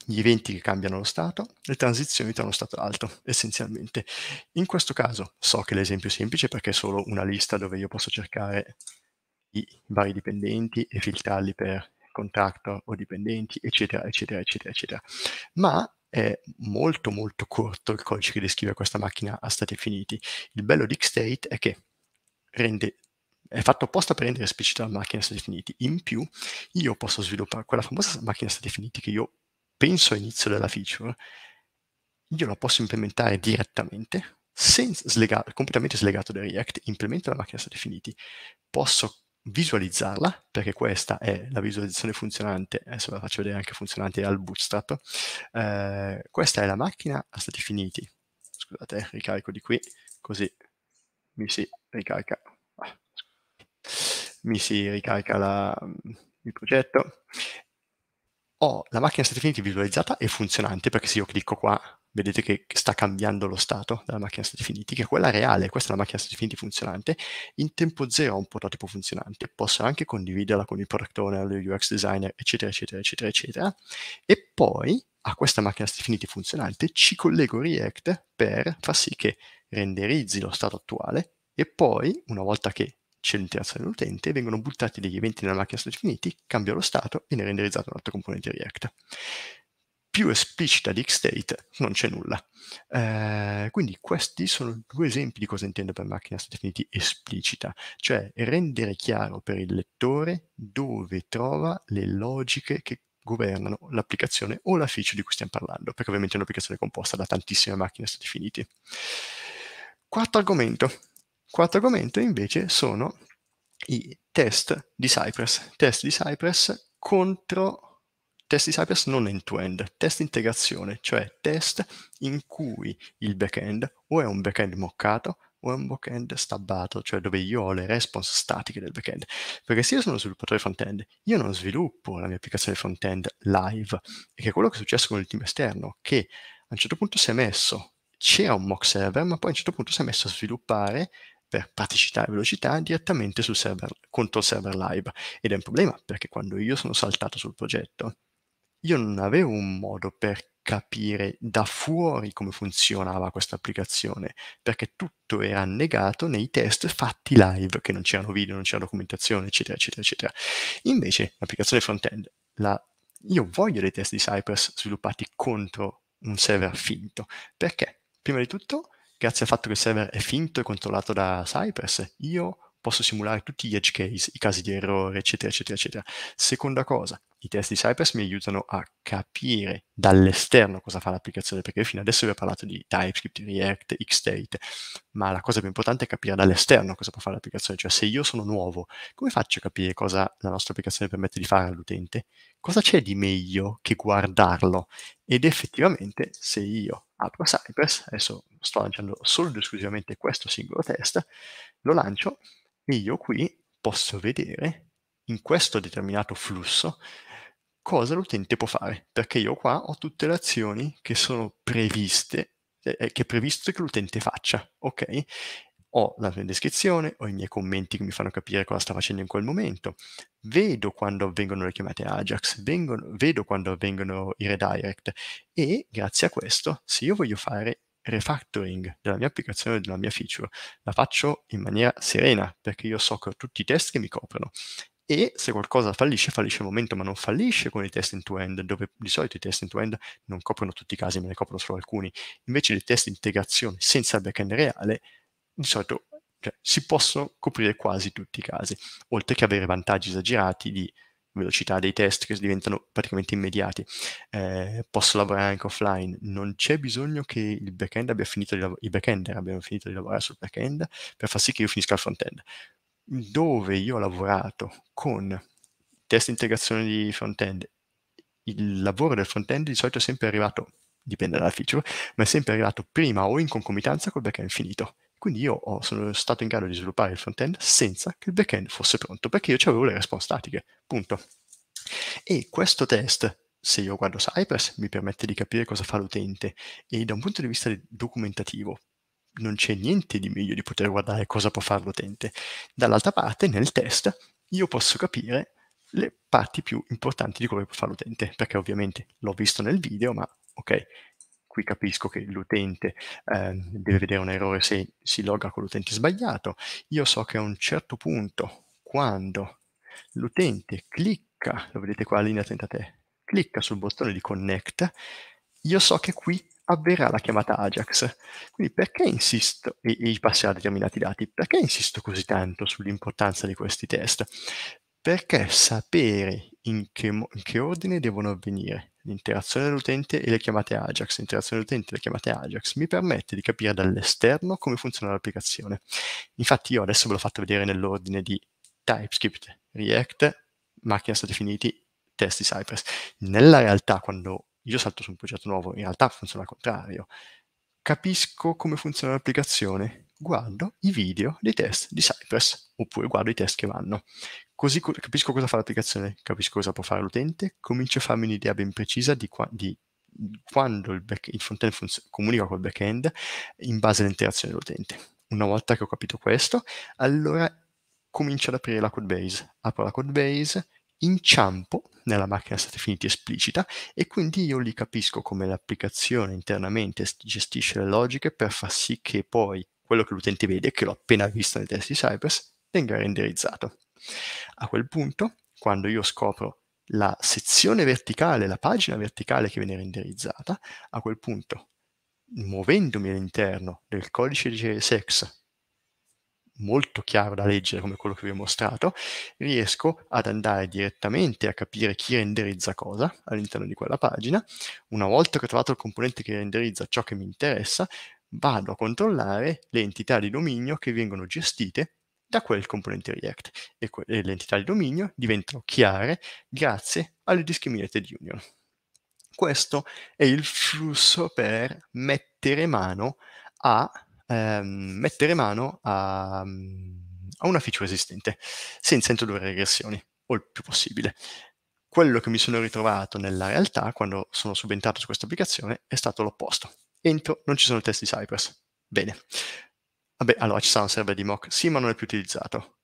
gli eventi che cambiano lo stato, le transizioni tra uno stato e l'altro, essenzialmente. In questo caso so che l'esempio è semplice perché è solo una lista dove io posso cercare i vari dipendenti e filtrarli per contractor o dipendenti, eccetera, eccetera, eccetera, eccetera. Ma è molto molto corto il codice che descrive questa macchina a stati finiti. Il bello di Xstate è che rende è fatto apposta per rendere esplicita la macchina a stati finiti. In più, io posso sviluppare quella famosa macchina a stati finiti che io penso all'inizio della feature, io la posso implementare direttamente, senza, slegato, completamente slegato da React, implemento la macchina a stati finiti, posso visualizzarla, perché questa è la visualizzazione funzionante, adesso la faccio vedere anche funzionante al bootstrap, eh, questa è la macchina a stati finiti, scusate, eh, ricarico di qui, così mi si ricarica, ah, mi si ricarica la, il progetto, ho la macchina a stati finiti visualizzata e funzionante, perché se io clicco qua vedete che sta cambiando lo stato della macchina stati finiti, che è quella reale, questa è la macchina stati finiti funzionante, in tempo zero ha un prototipo funzionante, posso anche condividerla con il product owner, lo UX designer, eccetera, eccetera, eccetera, eccetera, e poi a questa macchina stati finiti funzionante ci collego React per far sì che renderizzi lo stato attuale e poi, una volta che c'è l'interazione dell'utente, vengono buttati degli eventi nella macchina stati finiti, cambia lo stato e ne è renderizzato un altro componente React più esplicita di X-State non c'è nulla. Eh, quindi questi sono due esempi di cosa intendo per macchina state definiti esplicita, cioè rendere chiaro per il lettore dove trova le logiche che governano l'applicazione o la feature di cui stiamo parlando, perché ovviamente è un'applicazione composta da tantissime macchine state definiti. Quarto argomento. Quarto argomento invece sono i test di Cypress, test di Cypress contro Test di Cypress non end-to-end, test integrazione, cioè test in cui il backend o è un backend moccato o è un backend stabbato, cioè dove io ho le response statiche del backend. Perché se io sono sviluppatore front-end, io non sviluppo la mia applicazione front-end live, e che è quello che è successo con il team esterno, che a un certo punto si è messo, c'era un mock server, ma poi a un certo punto si è messo a sviluppare per praticità e velocità direttamente sul server, contro il server live. Ed è un problema perché quando io sono saltato sul progetto io non avevo un modo per capire da fuori come funzionava questa applicazione, perché tutto era negato nei test fatti live, che non c'erano video, non c'era documentazione, eccetera, eccetera, eccetera. Invece l'applicazione front-end, la... io voglio dei test di Cypress sviluppati contro un server finto, perché prima di tutto, grazie al fatto che il server è finto e controllato da Cypress, io posso simulare tutti gli edge case, i casi di errore, eccetera, eccetera, eccetera. Seconda cosa, i test di Cypress mi aiutano a capire dall'esterno cosa fa l'applicazione, perché fino adesso vi ho parlato di TypeScript, React, Xstate, ma la cosa più importante è capire dall'esterno cosa può fare l'applicazione, cioè se io sono nuovo, come faccio a capire cosa la nostra applicazione permette di fare all'utente? Cosa c'è di meglio che guardarlo? Ed effettivamente se io apro Cypress, adesso sto lanciando solo ed esclusivamente questo singolo test, lo lancio io qui posso vedere in questo determinato flusso cosa l'utente può fare, perché io qua ho tutte le azioni che sono previste, eh, eh che è previsto che l'utente faccia, ok? Ho la mia descrizione, ho i miei commenti che mi fanno capire cosa sta facendo in quel momento, vedo quando avvengono le chiamate Ajax, vengono, vedo quando avvengono i redirect e grazie a questo, se io voglio fare refactoring della mia applicazione, della mia feature, la faccio in maniera serena, perché io so che ho tutti i test che mi coprono. E se qualcosa fallisce, fallisce al momento, ma non fallisce con i test end-to-end, dove di solito i test end-to-end non coprono tutti i casi, me ne coprono solo alcuni. Invece i test di integrazione senza backend reale, di solito cioè, si possono coprire quasi tutti i casi, oltre che avere vantaggi esagerati di velocità dei test che diventano praticamente immediati, eh, posso lavorare anche offline, non c'è bisogno che il back abbia finito di lav- i backender abbiano finito di lavorare sul backend per far sì che io finisca il frontend. Dove io ho lavorato con test integrazione di frontend, il lavoro del frontend di solito è sempre arrivato, dipende dalla feature, ma è sempre arrivato prima o in concomitanza col backend finito quindi io ho, sono stato in grado di sviluppare il front-end senza che il back-end fosse pronto, perché io avevo le response statiche, punto. E questo test, se io guardo Cypress, mi permette di capire cosa fa l'utente e da un punto di vista documentativo non c'è niente di meglio di poter guardare cosa può fare l'utente. Dall'altra parte, nel test, io posso capire le parti più importanti di quello che può fare l'utente, perché ovviamente l'ho visto nel video, ma ok, qui capisco che l'utente eh, deve vedere un errore se si logga con l'utente sbagliato. Io so che a un certo punto, quando l'utente clicca, lo vedete qua, linea 33, clicca sul bottone di connect, io so che qui avverrà la chiamata Ajax. Quindi perché insisto, e, e passerà determinati dati, perché insisto così tanto sull'importanza di questi test? Perché sapere in che, in che ordine devono avvenire l'interazione dell'utente e le chiamate Ajax, l'interazione dell'utente e le chiamate Ajax, mi permette di capire dall'esterno come funziona l'applicazione. Infatti io adesso ve l'ho fatto vedere nell'ordine di TypeScript, React, macchina stati finiti, testi Cypress. Nella realtà, quando io salto su un progetto nuovo, in realtà funziona al contrario. Capisco come funziona l'applicazione, guardo i video dei test di Cypress, oppure guardo i test che vanno. Così capisco cosa fa l'applicazione, capisco cosa può fare l'utente, comincio a farmi un'idea ben precisa di, qua, di quando il, back, il front-end funzo- comunica col back-end in base all'interazione dell'utente. Una volta che ho capito questo, allora comincio ad aprire la codebase. Apro la codebase, inciampo nella macchina state finiti esplicita e quindi io lì capisco come l'applicazione internamente gestisce le logiche per far sì che poi quello che l'utente vede, che l'ho appena visto nei test di Cypress, venga renderizzato. A quel punto, quando io scopro la sezione verticale, la pagina verticale che viene renderizzata, a quel punto, muovendomi all'interno del codice di JSX, molto chiaro da leggere come quello che vi ho mostrato, riesco ad andare direttamente a capire chi renderizza cosa all'interno di quella pagina. Una volta che ho trovato il componente che renderizza ciò che mi interessa, vado a controllare le entità di dominio che vengono gestite da quel componente React e, que- e le entità di dominio diventano chiare grazie alle discriminated union. Questo è il flusso per mettere mano a, ehm, mettere mano a, a una feature esistente senza introdurre regressioni o il più possibile quello che mi sono ritrovato nella realtà quando sono subentrato su questa applicazione è stato l'opposto. Entro, non ci sono il test di Cypress. Bene. Vabbè, allora ci sarà un server di mock, sì, ma non è più utilizzato.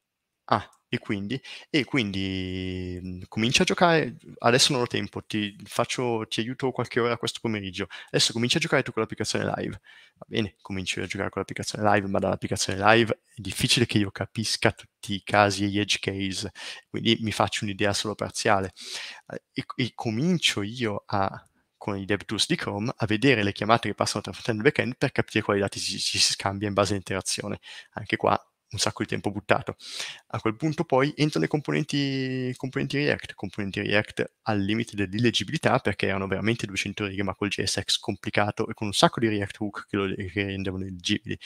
Ah, e quindi, e quindi mm, comincia a giocare, adesso non ho tempo, ti, faccio, ti aiuto qualche ora questo pomeriggio, adesso comincia a giocare tu con l'applicazione live. Va bene, cominci a giocare con l'applicazione live, ma dall'applicazione live è difficile che io capisca tutti i casi e gli edge case, quindi mi faccio un'idea solo parziale. Eh, e, e comincio io a con i DevTools di Chrome a vedere le chiamate che passano tra front-end e back-end per capire quali dati ci, si scambia in base all'interazione. Anche qua un sacco di tempo buttato. A quel punto poi entrano i componenti, componenti React, componenti React al limite dell'illeggibilità perché erano veramente 200 righe ma col JSX complicato e con un sacco di React hook che lo che rendevano illegibili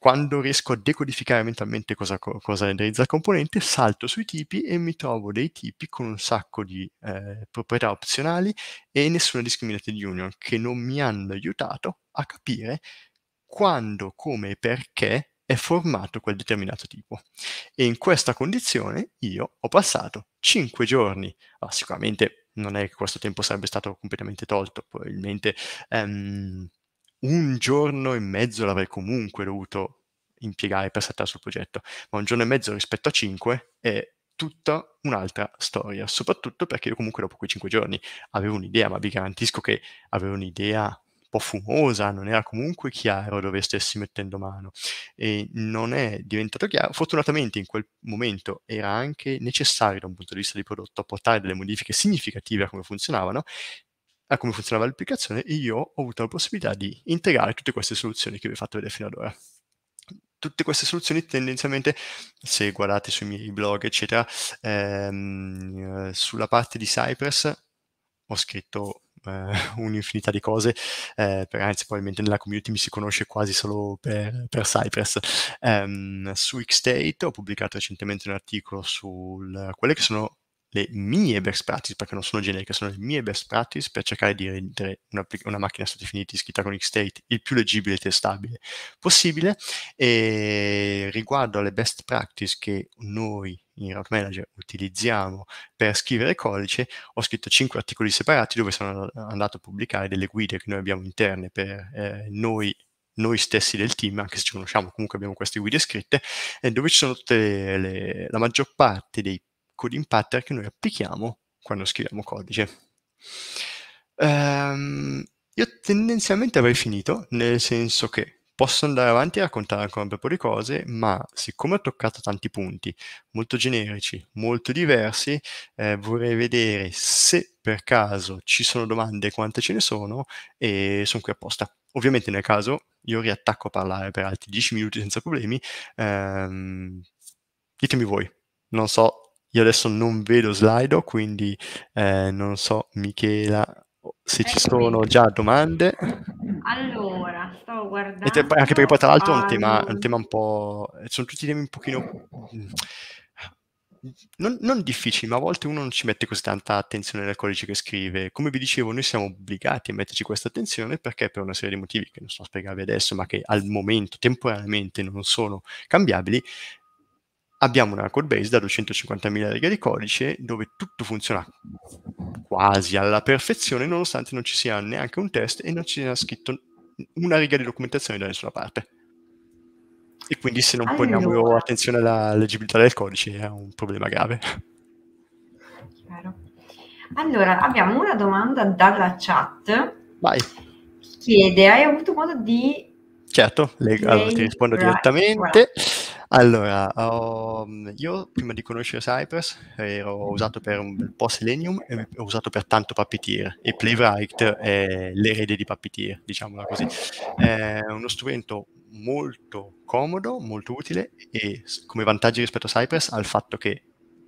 quando riesco a decodificare mentalmente cosa, cosa renderizza il componente, salto sui tipi e mi trovo dei tipi con un sacco di eh, proprietà opzionali e nessuna discriminated union che non mi hanno aiutato a capire quando, come e perché è formato quel determinato tipo. E in questa condizione io ho passato 5 giorni, allora, ah, sicuramente non è che questo tempo sarebbe stato completamente tolto, probabilmente... Um, un giorno e mezzo l'avrei comunque dovuto impiegare per saltare sul progetto, ma un giorno e mezzo rispetto a cinque è tutta un'altra storia, soprattutto perché io comunque dopo quei cinque giorni avevo un'idea, ma vi garantisco che avevo un'idea un po' fumosa, non era comunque chiaro dove stessi mettendo mano e non è diventato chiaro. Fortunatamente in quel momento era anche necessario da un punto di vista di prodotto portare delle modifiche significative a come funzionavano a come funzionava l'applicazione, io ho avuto la possibilità di integrare tutte queste soluzioni che vi ho fatto vedere fino ad ora. Tutte queste soluzioni tendenzialmente, se guardate sui miei blog, eccetera, ehm, sulla parte di Cypress ho scritto eh, *laughs* un'infinità di cose, eh, per, anzi probabilmente nella community mi si conosce quasi solo per, per Cypress. Um, su Xtate ho pubblicato recentemente un articolo su quelle che sono le mie best practices, perché non sono generiche, sono le mie best practices per cercare di rendere una, una macchina stati finita scritta con X-State il più leggibile e testabile possibile. E riguardo alle best practices che noi in Route Manager utilizziamo per scrivere codice, ho scritto 5 articoli separati dove sono andato a pubblicare delle guide che noi abbiamo interne per eh, noi noi stessi del team, anche se ci conosciamo, comunque abbiamo queste guide scritte, eh, dove ci sono tutte le, la maggior parte dei coding pattern che noi applichiamo quando scriviamo codice. Um, io tendenzialmente avrei finito, nel senso che posso andare avanti e raccontare ancora un po' di cose, ma siccome ho toccato tanti punti molto generici, molto diversi, eh, vorrei vedere se per caso ci sono domande, quante ce ne sono, e sono qui apposta. Ovviamente nel caso io riattacco a parlare per altri 10 minuti senza problemi, ehm, ditemi voi, non so io adesso non vedo Slido, quindi eh, non so Michela se ci ecco. sono già domande. Allora, sto guardando... Te, anche perché poi tra l'altro è un tema, un tema un po'... Sono tutti temi un pochino... Mm, non, non, difficili, ma a volte uno non ci mette così tanta attenzione nel codice che scrive. Come vi dicevo, noi siamo obbligati a metterci questa attenzione perché per una serie di motivi che non sto a spiegarvi adesso, ma che al momento temporaneamente non sono cambiabili, abbiamo una code base da 250.000 righe di codice dove tutto funziona quasi alla perfezione nonostante non ci sia neanche un test e non ci sia scritto una riga di documentazione da nessuna parte. E quindi se non allora. poniamo attenzione alla leggibilità del codice è un problema grave. Chiaro. Allora, abbiamo una domanda dalla chat. Vai. Chiede, hai avuto modo di... Certo, le, allora, ti rispondo direttamente. Guarda. Allora, ho, uhm, io prima di conoscere Cypress ero, usato per un bel po' Selenium e ho usato per tanto Puppeteer e Playwright è l'erede di Puppeteer, diciamola così. È uno strumento molto comodo, molto utile e come vantaggi rispetto a Cypress al fatto che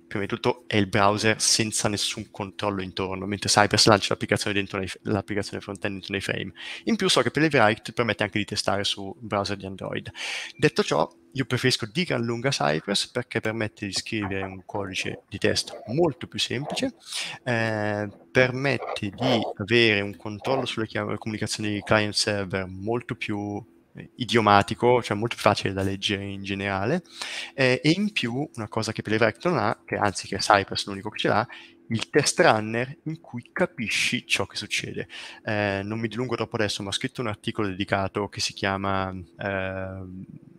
prima di tutto è il browser senza nessun controllo intorno, mentre Cypress lancia l'applicazione, dentro nei, l'applicazione front-end dentro nei frame. In più so che Playwright permette anche di testare su browser di Android. Detto ciò, io preferisco di lunga Cypress perché permette di scrivere un codice di test molto più semplice, eh, permette di avere un controllo sulle chiam- comunicazioni client server molto più eh, idiomatico, cioè molto più facile da leggere in generale, eh, e in più una cosa che Pelevec non ha, che anzi che Cypress è l'unico che ce l'ha, il test runner in cui capisci ciò che succede. Eh, non mi dilungo troppo adesso, ma ho scritto un articolo dedicato che si chiama... Eh,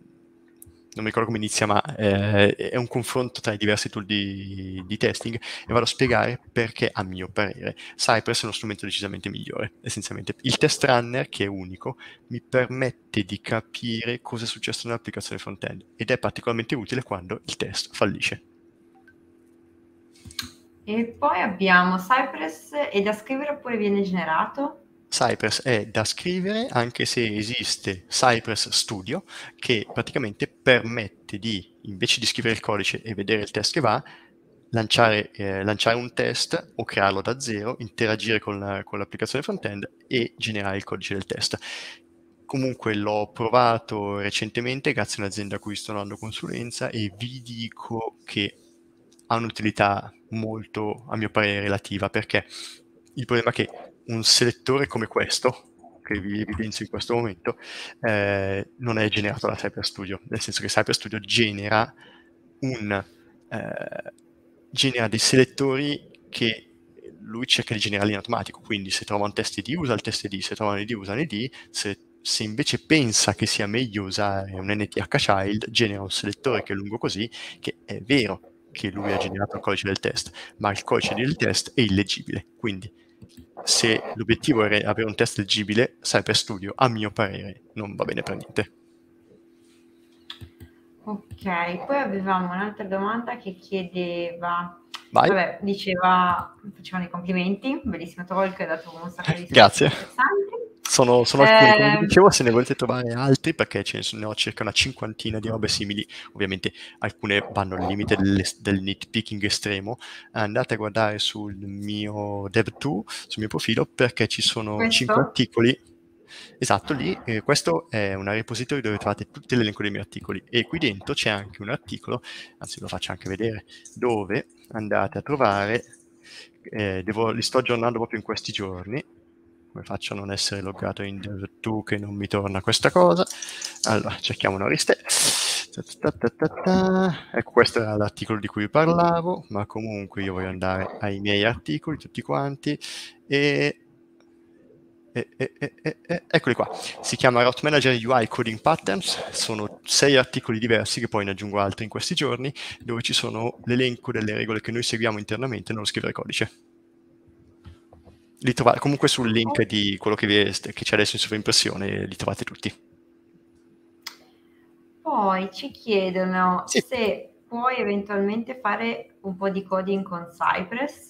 non mi ricordo come inizia, ma eh, è un confronto tra i diversi tool di, di, testing e vado a spiegare perché, a mio parere, Cypress è uno strumento decisamente migliore. Essenzialmente, il test runner, che è unico, mi permette di capire cosa è successo nell'applicazione front-end ed è particolarmente utile quando il test fallisce. E poi abbiamo Cypress, è da scrivere oppure viene generato? Cypress è da scrivere anche se esiste Cypress Studio che praticamente permette di, invece di scrivere il codice e vedere il test che va, lanciare, eh, lanciare un test o crearlo da zero, interagire con, la, con l'applicazione front-end e generare il codice del test comunque l'ho provato recentemente grazie a un'azienda a cui sto dando consulenza e vi dico che ha un'utilità molto, a mio parere, relativa perché il problema è che un selettore come questo, che vi evidenzio in questo momento, eh, non è generato da Cyber Studio, nel senso che Cyber Studio genera, un, eh, genera dei selettori che lui cerca di generare in automatico, quindi se trova un test ID usa il test ID, se trova un ID usa un ID, se, se invece pensa che sia meglio usare un NTH child, genera un selettore che è lungo così, che è vero che lui ha generato il codice del test, ma il codice del test è illeggibile, quindi se l'obiettivo era avere un test leggibile, Cyber Studio, a mio parere, non va bene per niente. Ok, poi avevamo un'altra domanda che chiedeva, Vai. vabbè, diceva, facevano i complimenti, bellissimo talk, hai dato un sacco di Grazie. interessanti sono, sono eh... alcuni, come ehm. dicevo, se ne volete trovare altri, perché ce ne sono circa una cinquantina di robe simili, ovviamente alcune vanno al limite del, del nitpicking estremo, andate a guardare sul mio dev2, sul mio profilo, perché ci sono Questo? 5 articoli Esatto, lì eh, questo è una repository dove trovate tutto l'elenco dei miei articoli e qui dentro c'è anche un articolo, anzi lo faccio anche vedere, dove andate a trovare, eh, devo, li sto aggiornando proprio in questi giorni, come faccio a non essere loggato in DevTo che non mi torna questa cosa? Allora, cerchiamo una lista. Ecco, questo era l'articolo di cui parlavo, ma comunque io voglio andare ai miei articoli, tutti quanti, e eh, eh, eh, eccoli qua. Si chiama Route Manager UI Coding Patterns. Sono sei articoli diversi, che poi ne aggiungo altri in questi giorni, dove ci sono l'elenco delle regole che noi seguiamo internamente nello scrivere codice. Li trovate, comunque sul link di quello che, vi, che c'è adesso in sovraimpressione li trovate tutti. Poi ci chiedono sì. se puoi eventualmente fare un po' di coding con Cypress.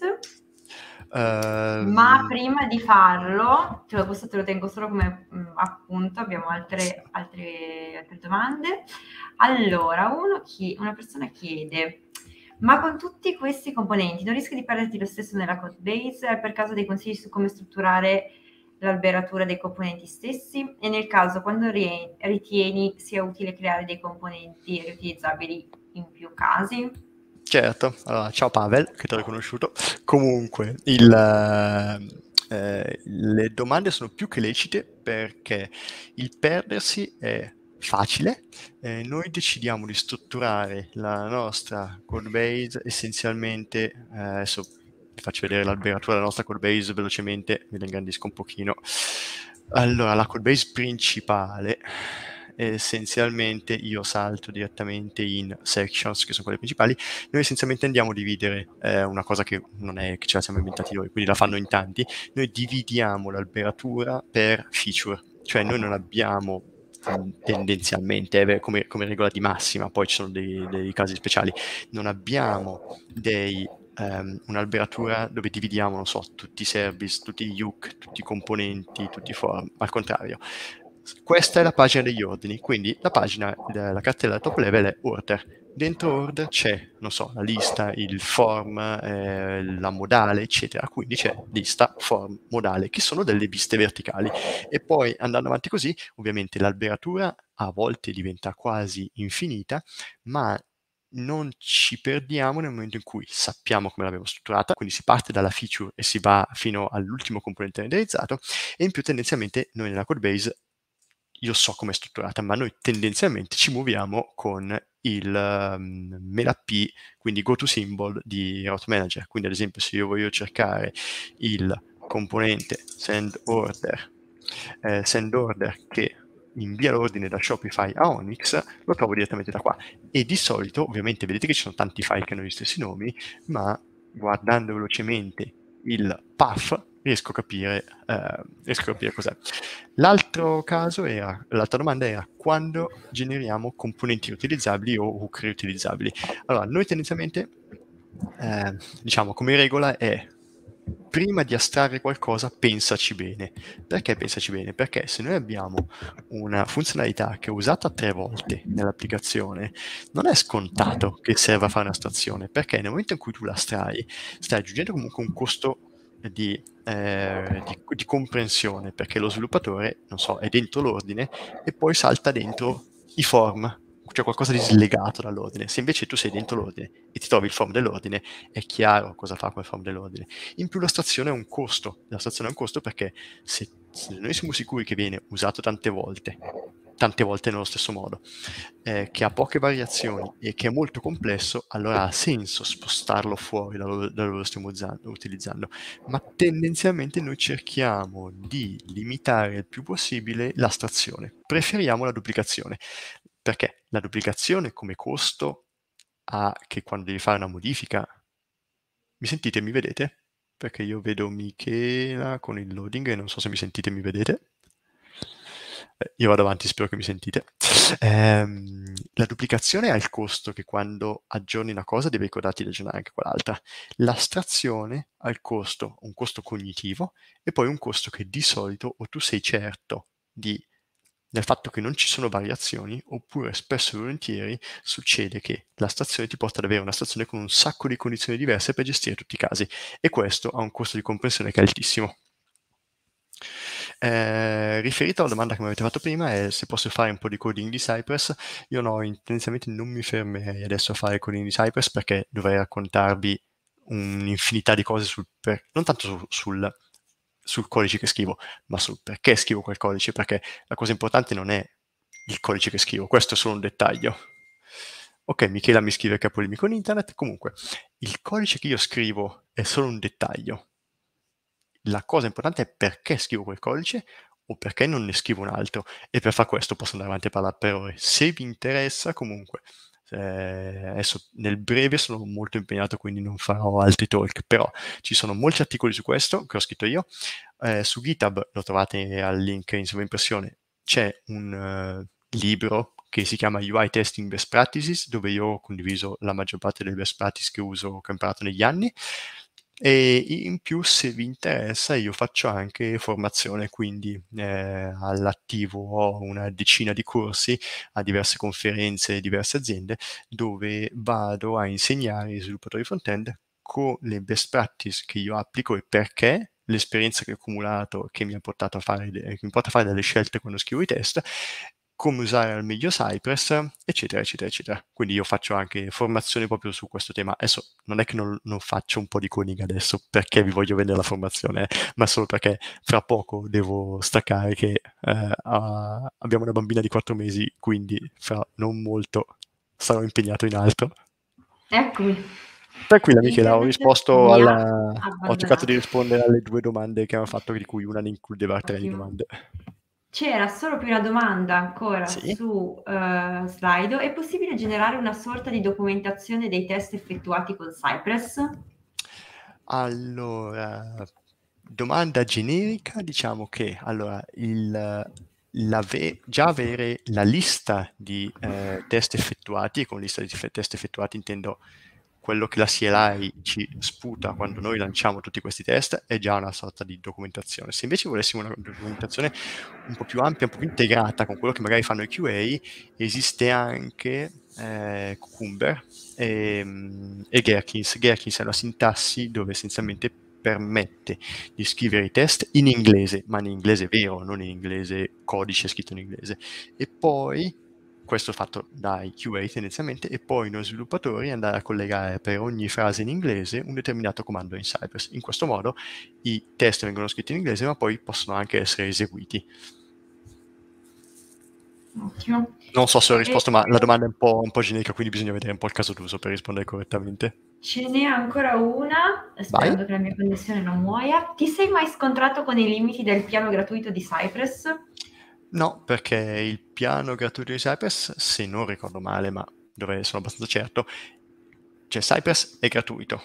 Uh, ma ehm. prima di farlo, cioè questo te lo tengo solo come mh, appunto, abbiamo altre, altre, altre domande. Allora, chi, una persona chiede ma con tutti questi componenti non rischi di perderti lo stesso nella code base? Per caso dei consigli su come strutturare l'alberatura dei componenti stessi? E nel caso, quando rie- ritieni sia utile creare dei componenti riutilizzabili in più casi? Certo, allora, ciao Pavel, che ti ho riconosciuto. Comunque, il, eh, eh le domande sono più che lecite perché il perdersi è facile. Eh, noi decidiamo di strutturare la nostra code base essenzialmente, eh, adesso vi faccio vedere l'alberatura della nostra code base velocemente, ve la ingrandisco un pochino. Allora, la code base principale essenzialmente io salto direttamente in sections che sono quelle principali noi essenzialmente andiamo a dividere eh, una cosa che non è che ce la siamo inventati noi quindi la fanno in tanti noi dividiamo l'alberatura per feature cioè noi non abbiamo Ehm, tendenzialmente eh, come, come, regola di massima, poi ci sono dei, dei casi speciali, non abbiamo dei, um, un'alberatura dove dividiamo, so, tutti i service, tutti gli hook, tutti i componenti, tutti i form, al contrario, questa è la pagina degli ordini, quindi la pagina della cartella top level è order. Dentro order c'è, non so, la lista, il form, eh, la modale, eccetera. Quindi c'è lista, form, modale, che sono delle viste verticali. E poi andando avanti così, ovviamente l'alberatura a volte diventa quasi infinita, ma non ci perdiamo nel momento in cui sappiamo come l'abbiamo strutturata, quindi si parte dalla feature e si va fino all'ultimo componente renderizzato e in più tendenzialmente noi nella codebase io so come è strutturata, ma noi tendenzialmente ci muoviamo con il um, ehm, melap, quindi go to symbol di route manager. Quindi ad esempio se io voglio cercare il componente send order, eh, send order che invia l'ordine da Shopify a Onyx, lo trovo direttamente da qua. E di solito, ovviamente, vedete che ci sono tanti file che hanno gli stessi nomi, ma guardando velocemente il path riesco a capire, eh, riesco a capire cos'è. L'altro caso era, l'altra domanda era quando generiamo componenti riutilizzabili o hook riutilizzabili. Allora, noi tendenzialmente, eh, diciamo, come regola è prima di astrarre qualcosa pensaci bene. Perché pensaci bene? Perché se noi abbiamo una funzionalità che è usata tre volte nell'applicazione, non è scontato che serva a fare una stazione, perché nel momento in cui tu la astrai, stai aggiungendo comunque un costo di, eh, di, di, comprensione, perché lo sviluppatore, non so, è dentro l'ordine e poi salta dentro i form, cioè qualcosa di slegato dall'ordine. Se invece tu sei dentro l'ordine e ti trovi il form dell'ordine, è chiaro cosa fa quel form dell'ordine. In più la stazione è un costo, la stazione è un costo perché se, se noi siamo sicuri che viene usato tante volte, tante volte nello stesso modo, eh, che ha poche variazioni e che è molto complesso, allora ha senso spostarlo fuori da dove, da dove lo stiamo usando, utilizzando. Ma tendenzialmente noi cerchiamo di limitare il più possibile l'astrazione. Preferiamo la duplicazione, perché la duplicazione come costo ha che quando devi fare una modifica... Mi sentite, mi vedete? Perché io vedo Michela con il loading e non so se mi sentite e mi vedete. Eh, io vado avanti, spero che mi sentite. Ehm, la duplicazione ha il costo che quando aggiorni una cosa devi ricordarti di aggiornare anche quell'altra. L'astrazione ha il costo, un costo cognitivo e poi un costo che di solito o tu sei certo di, del fatto che non ci sono variazioni, oppure spesso e volentieri succede che l'astrazione ti porta ad avere una stazione con un sacco di condizioni diverse per gestire tutti i casi e questo ha un costo di comprensione che è altissimo. Eh, riferito alla domanda che mi avete fatto prima, è se posso fare un po' di coding di Cypress, io no, tendenzialmente non mi fermerei adesso a fare coding di Cypress perché dovrei raccontarvi un'infinità di cose sul per, non tanto su, sul, sul codice che scrivo, ma sul perché scrivo quel codice, perché la cosa importante non è il codice che scrivo, questo è solo un dettaglio. Ok, Michela mi scrive che è polemico in internet, comunque il codice che io scrivo è solo un dettaglio, la cosa importante è perché scrivo quel codice o perché non ne scrivo un altro. E per far questo posso andare avanti a parlare per ore. Se vi interessa, comunque, eh, adesso nel breve sono molto impegnato, quindi non farò altri talk, però ci sono molti articoli su questo che ho scritto io. Eh, su GitHub lo trovate al link in sovraimpressione. C'è un uh, libro che si chiama UI Testing Best Practices, dove io ho condiviso la maggior parte delle best practices che uso, che ho imparato negli anni e in più se vi interessa io faccio anche formazione quindi eh, all'attivo ho una decina di corsi a diverse conferenze e diverse aziende dove vado a insegnare ai sviluppatori front-end con le best practice che io applico e perché l'esperienza che ho accumulato che mi ha portato a fare, che mi porta a fare delle scelte quando scrivo i test come usare al meglio Cypress, eccetera, eccetera, eccetera. Quindi io faccio anche formazione proprio su questo tema. Adesso non è che non, non faccio un po' di coding adesso perché vi voglio vendere la formazione, ma solo perché fra poco devo staccare che eh, a, abbiamo una bambina di quattro mesi, quindi fra non molto sarò impegnato in altro. Eccomi. Tranquilla Michela, ho risposto alla... ho cercato di rispondere alle due domande che hanno fatto, di cui una ne includeva tre domande. C'era solo più una domanda ancora sì. su uh, Slido. È possibile generare una sorta di documentazione dei test effettuati con Cypress? Allora, domanda generica, diciamo che allora, il, ve- già avere la lista di eh, test effettuati, e con lista di test effettuati intendo quello che la CLI ci sputa quando noi lanciamo tutti questi test è già una sorta di documentazione. Se invece volessimo una documentazione un po' più ampia, un po' più integrata con quello che magari fanno i QA, esiste anche eh, Cucumber e, mm, e Gherkins. Gherkins è una sintassi dove essenzialmente permette di scrivere i test in inglese, ma in inglese vero, non in inglese codice scritto in inglese. E poi questo fatto dai QA tendenzialmente, e poi noi sviluppatori andare a collegare per ogni frase in inglese un determinato comando in Cypress. In questo modo i test vengono scritti in inglese, ma poi possono anche essere eseguiti. Ottimo. Non so se ho risposto, e... ma la domanda è un po', un po', generica, quindi bisogna vedere un po' il caso d'uso per rispondere correttamente. Ce n'è ancora una, sperando Vai. che la mia connessione non muoia. Ti sei mai scontrato con i limiti del piano gratuito di Cypress? No, perché il piano gratuito di Cypress, se non ricordo male, ma dove sono abbastanza certo, cioè Cypress è gratuito.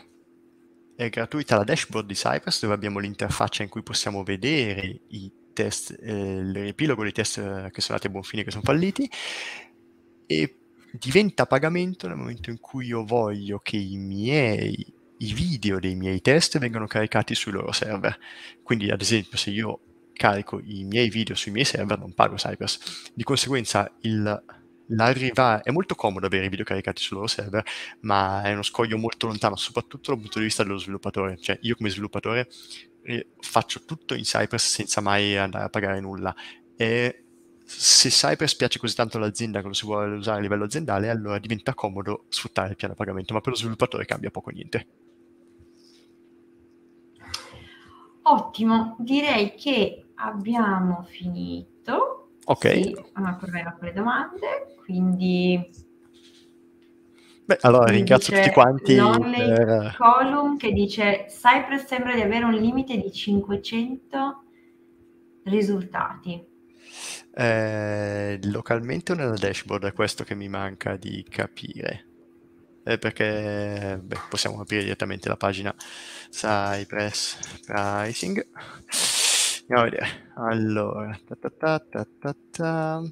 È gratuita la dashboard di Cypress dove abbiamo l'interfaccia in cui possiamo vedere i test, eh, il riepilogo dei test eh, che sono andati a buon fine, che sono falliti, e diventa pagamento nel momento in cui io voglio che i miei i video dei miei test vengano caricati sui loro server. Quindi, ad esempio, se io carico i miei video sui miei server, non pago Cypress. Di conseguenza il, l'arrivare è molto comodo avere i video caricati sul loro server, ma è uno scoglio molto lontano, soprattutto dal punto di vista dello sviluppatore. Cioè, io come sviluppatore eh, faccio tutto in Cypress senza mai andare a pagare nulla. E se Cypress piace così tanto all'azienda che lo si vuole usare a livello aziendale, allora diventa comodo sfruttare il piano pagamento, ma per lo sviluppatore cambia poco niente. Ottimo, direi che abbiamo finito. Ok. Sì, ancora meno con le domande, quindi... Beh, allora ringrazio tutti quanti. Lonely per... Column che dice Cypress sembra di avere un limite di 500 risultati. Eh, localmente o nella dashboard è questo che mi manca di capire. Eh, perché beh, possiamo aprire direttamente la pagina Cypress Pricing. Andiamo a vedere. Allora, ta ta ta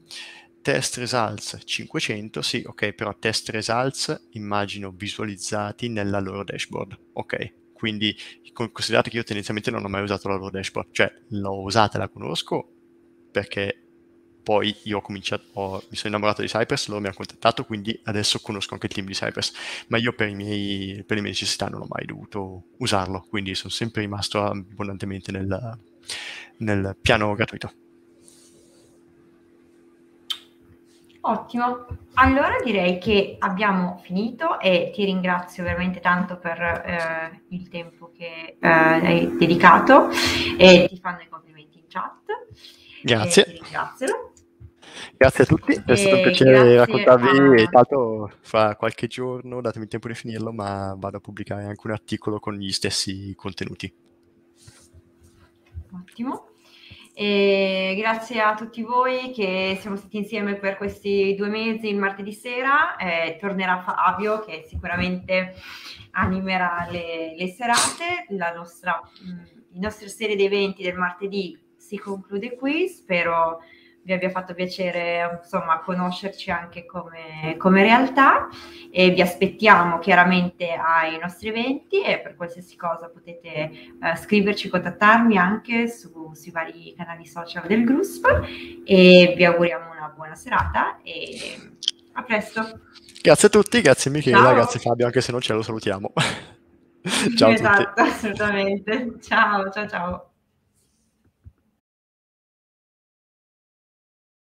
test results 500, sì, ok, però test results immagino visualizzati nella loro dashboard, ok. Quindi considerate che io tendenzialmente non ho mai usato la loro dashboard, cioè l'ho usata, e la conosco, perché poi io ho cominciato, ho, mi sono innamorato di Cypress, loro mi hanno contattato, quindi adesso conosco anche il team di Cypress, ma io per, miei, per le mie necessità non ho mai dovuto usarlo, quindi sono sempre rimasto abbondantemente nel, nel piano gratuito. Ottimo, allora direi che abbiamo finito e ti ringrazio veramente tanto per eh, il tempo che eh, hai dedicato e ti fanno i complimenti in chat. Grazie. Grazie a tutti, è stato un piacere raccontarvi. A... Tanto fra qualche giorno, datemi il tempo di finirlo, ma vado a pubblicare anche un articolo con gli stessi contenuti. Ottimo. E grazie a tutti voi che siamo stati insieme per questi due mesi il martedì sera. Eh, tornerà Fabio che sicuramente animerà le, le serate. La nostra, mh, mm, nostra serie di eventi del martedì si conclude qui. Spero vi abbia fatto piacere insomma, conoscerci anche come, come realtà e vi aspettiamo chiaramente ai nostri eventi e per qualsiasi cosa potete eh, scriverci, contattarmi anche su, sui vari canali social del GRUSP e vi auguriamo una buona serata e a presto. Grazie a tutti, grazie Michela, Ciao. grazie Fabio, anche se non ce lo salutiamo. *laughs* ciao esatto, assolutamente. Ciao, ciao, ciao.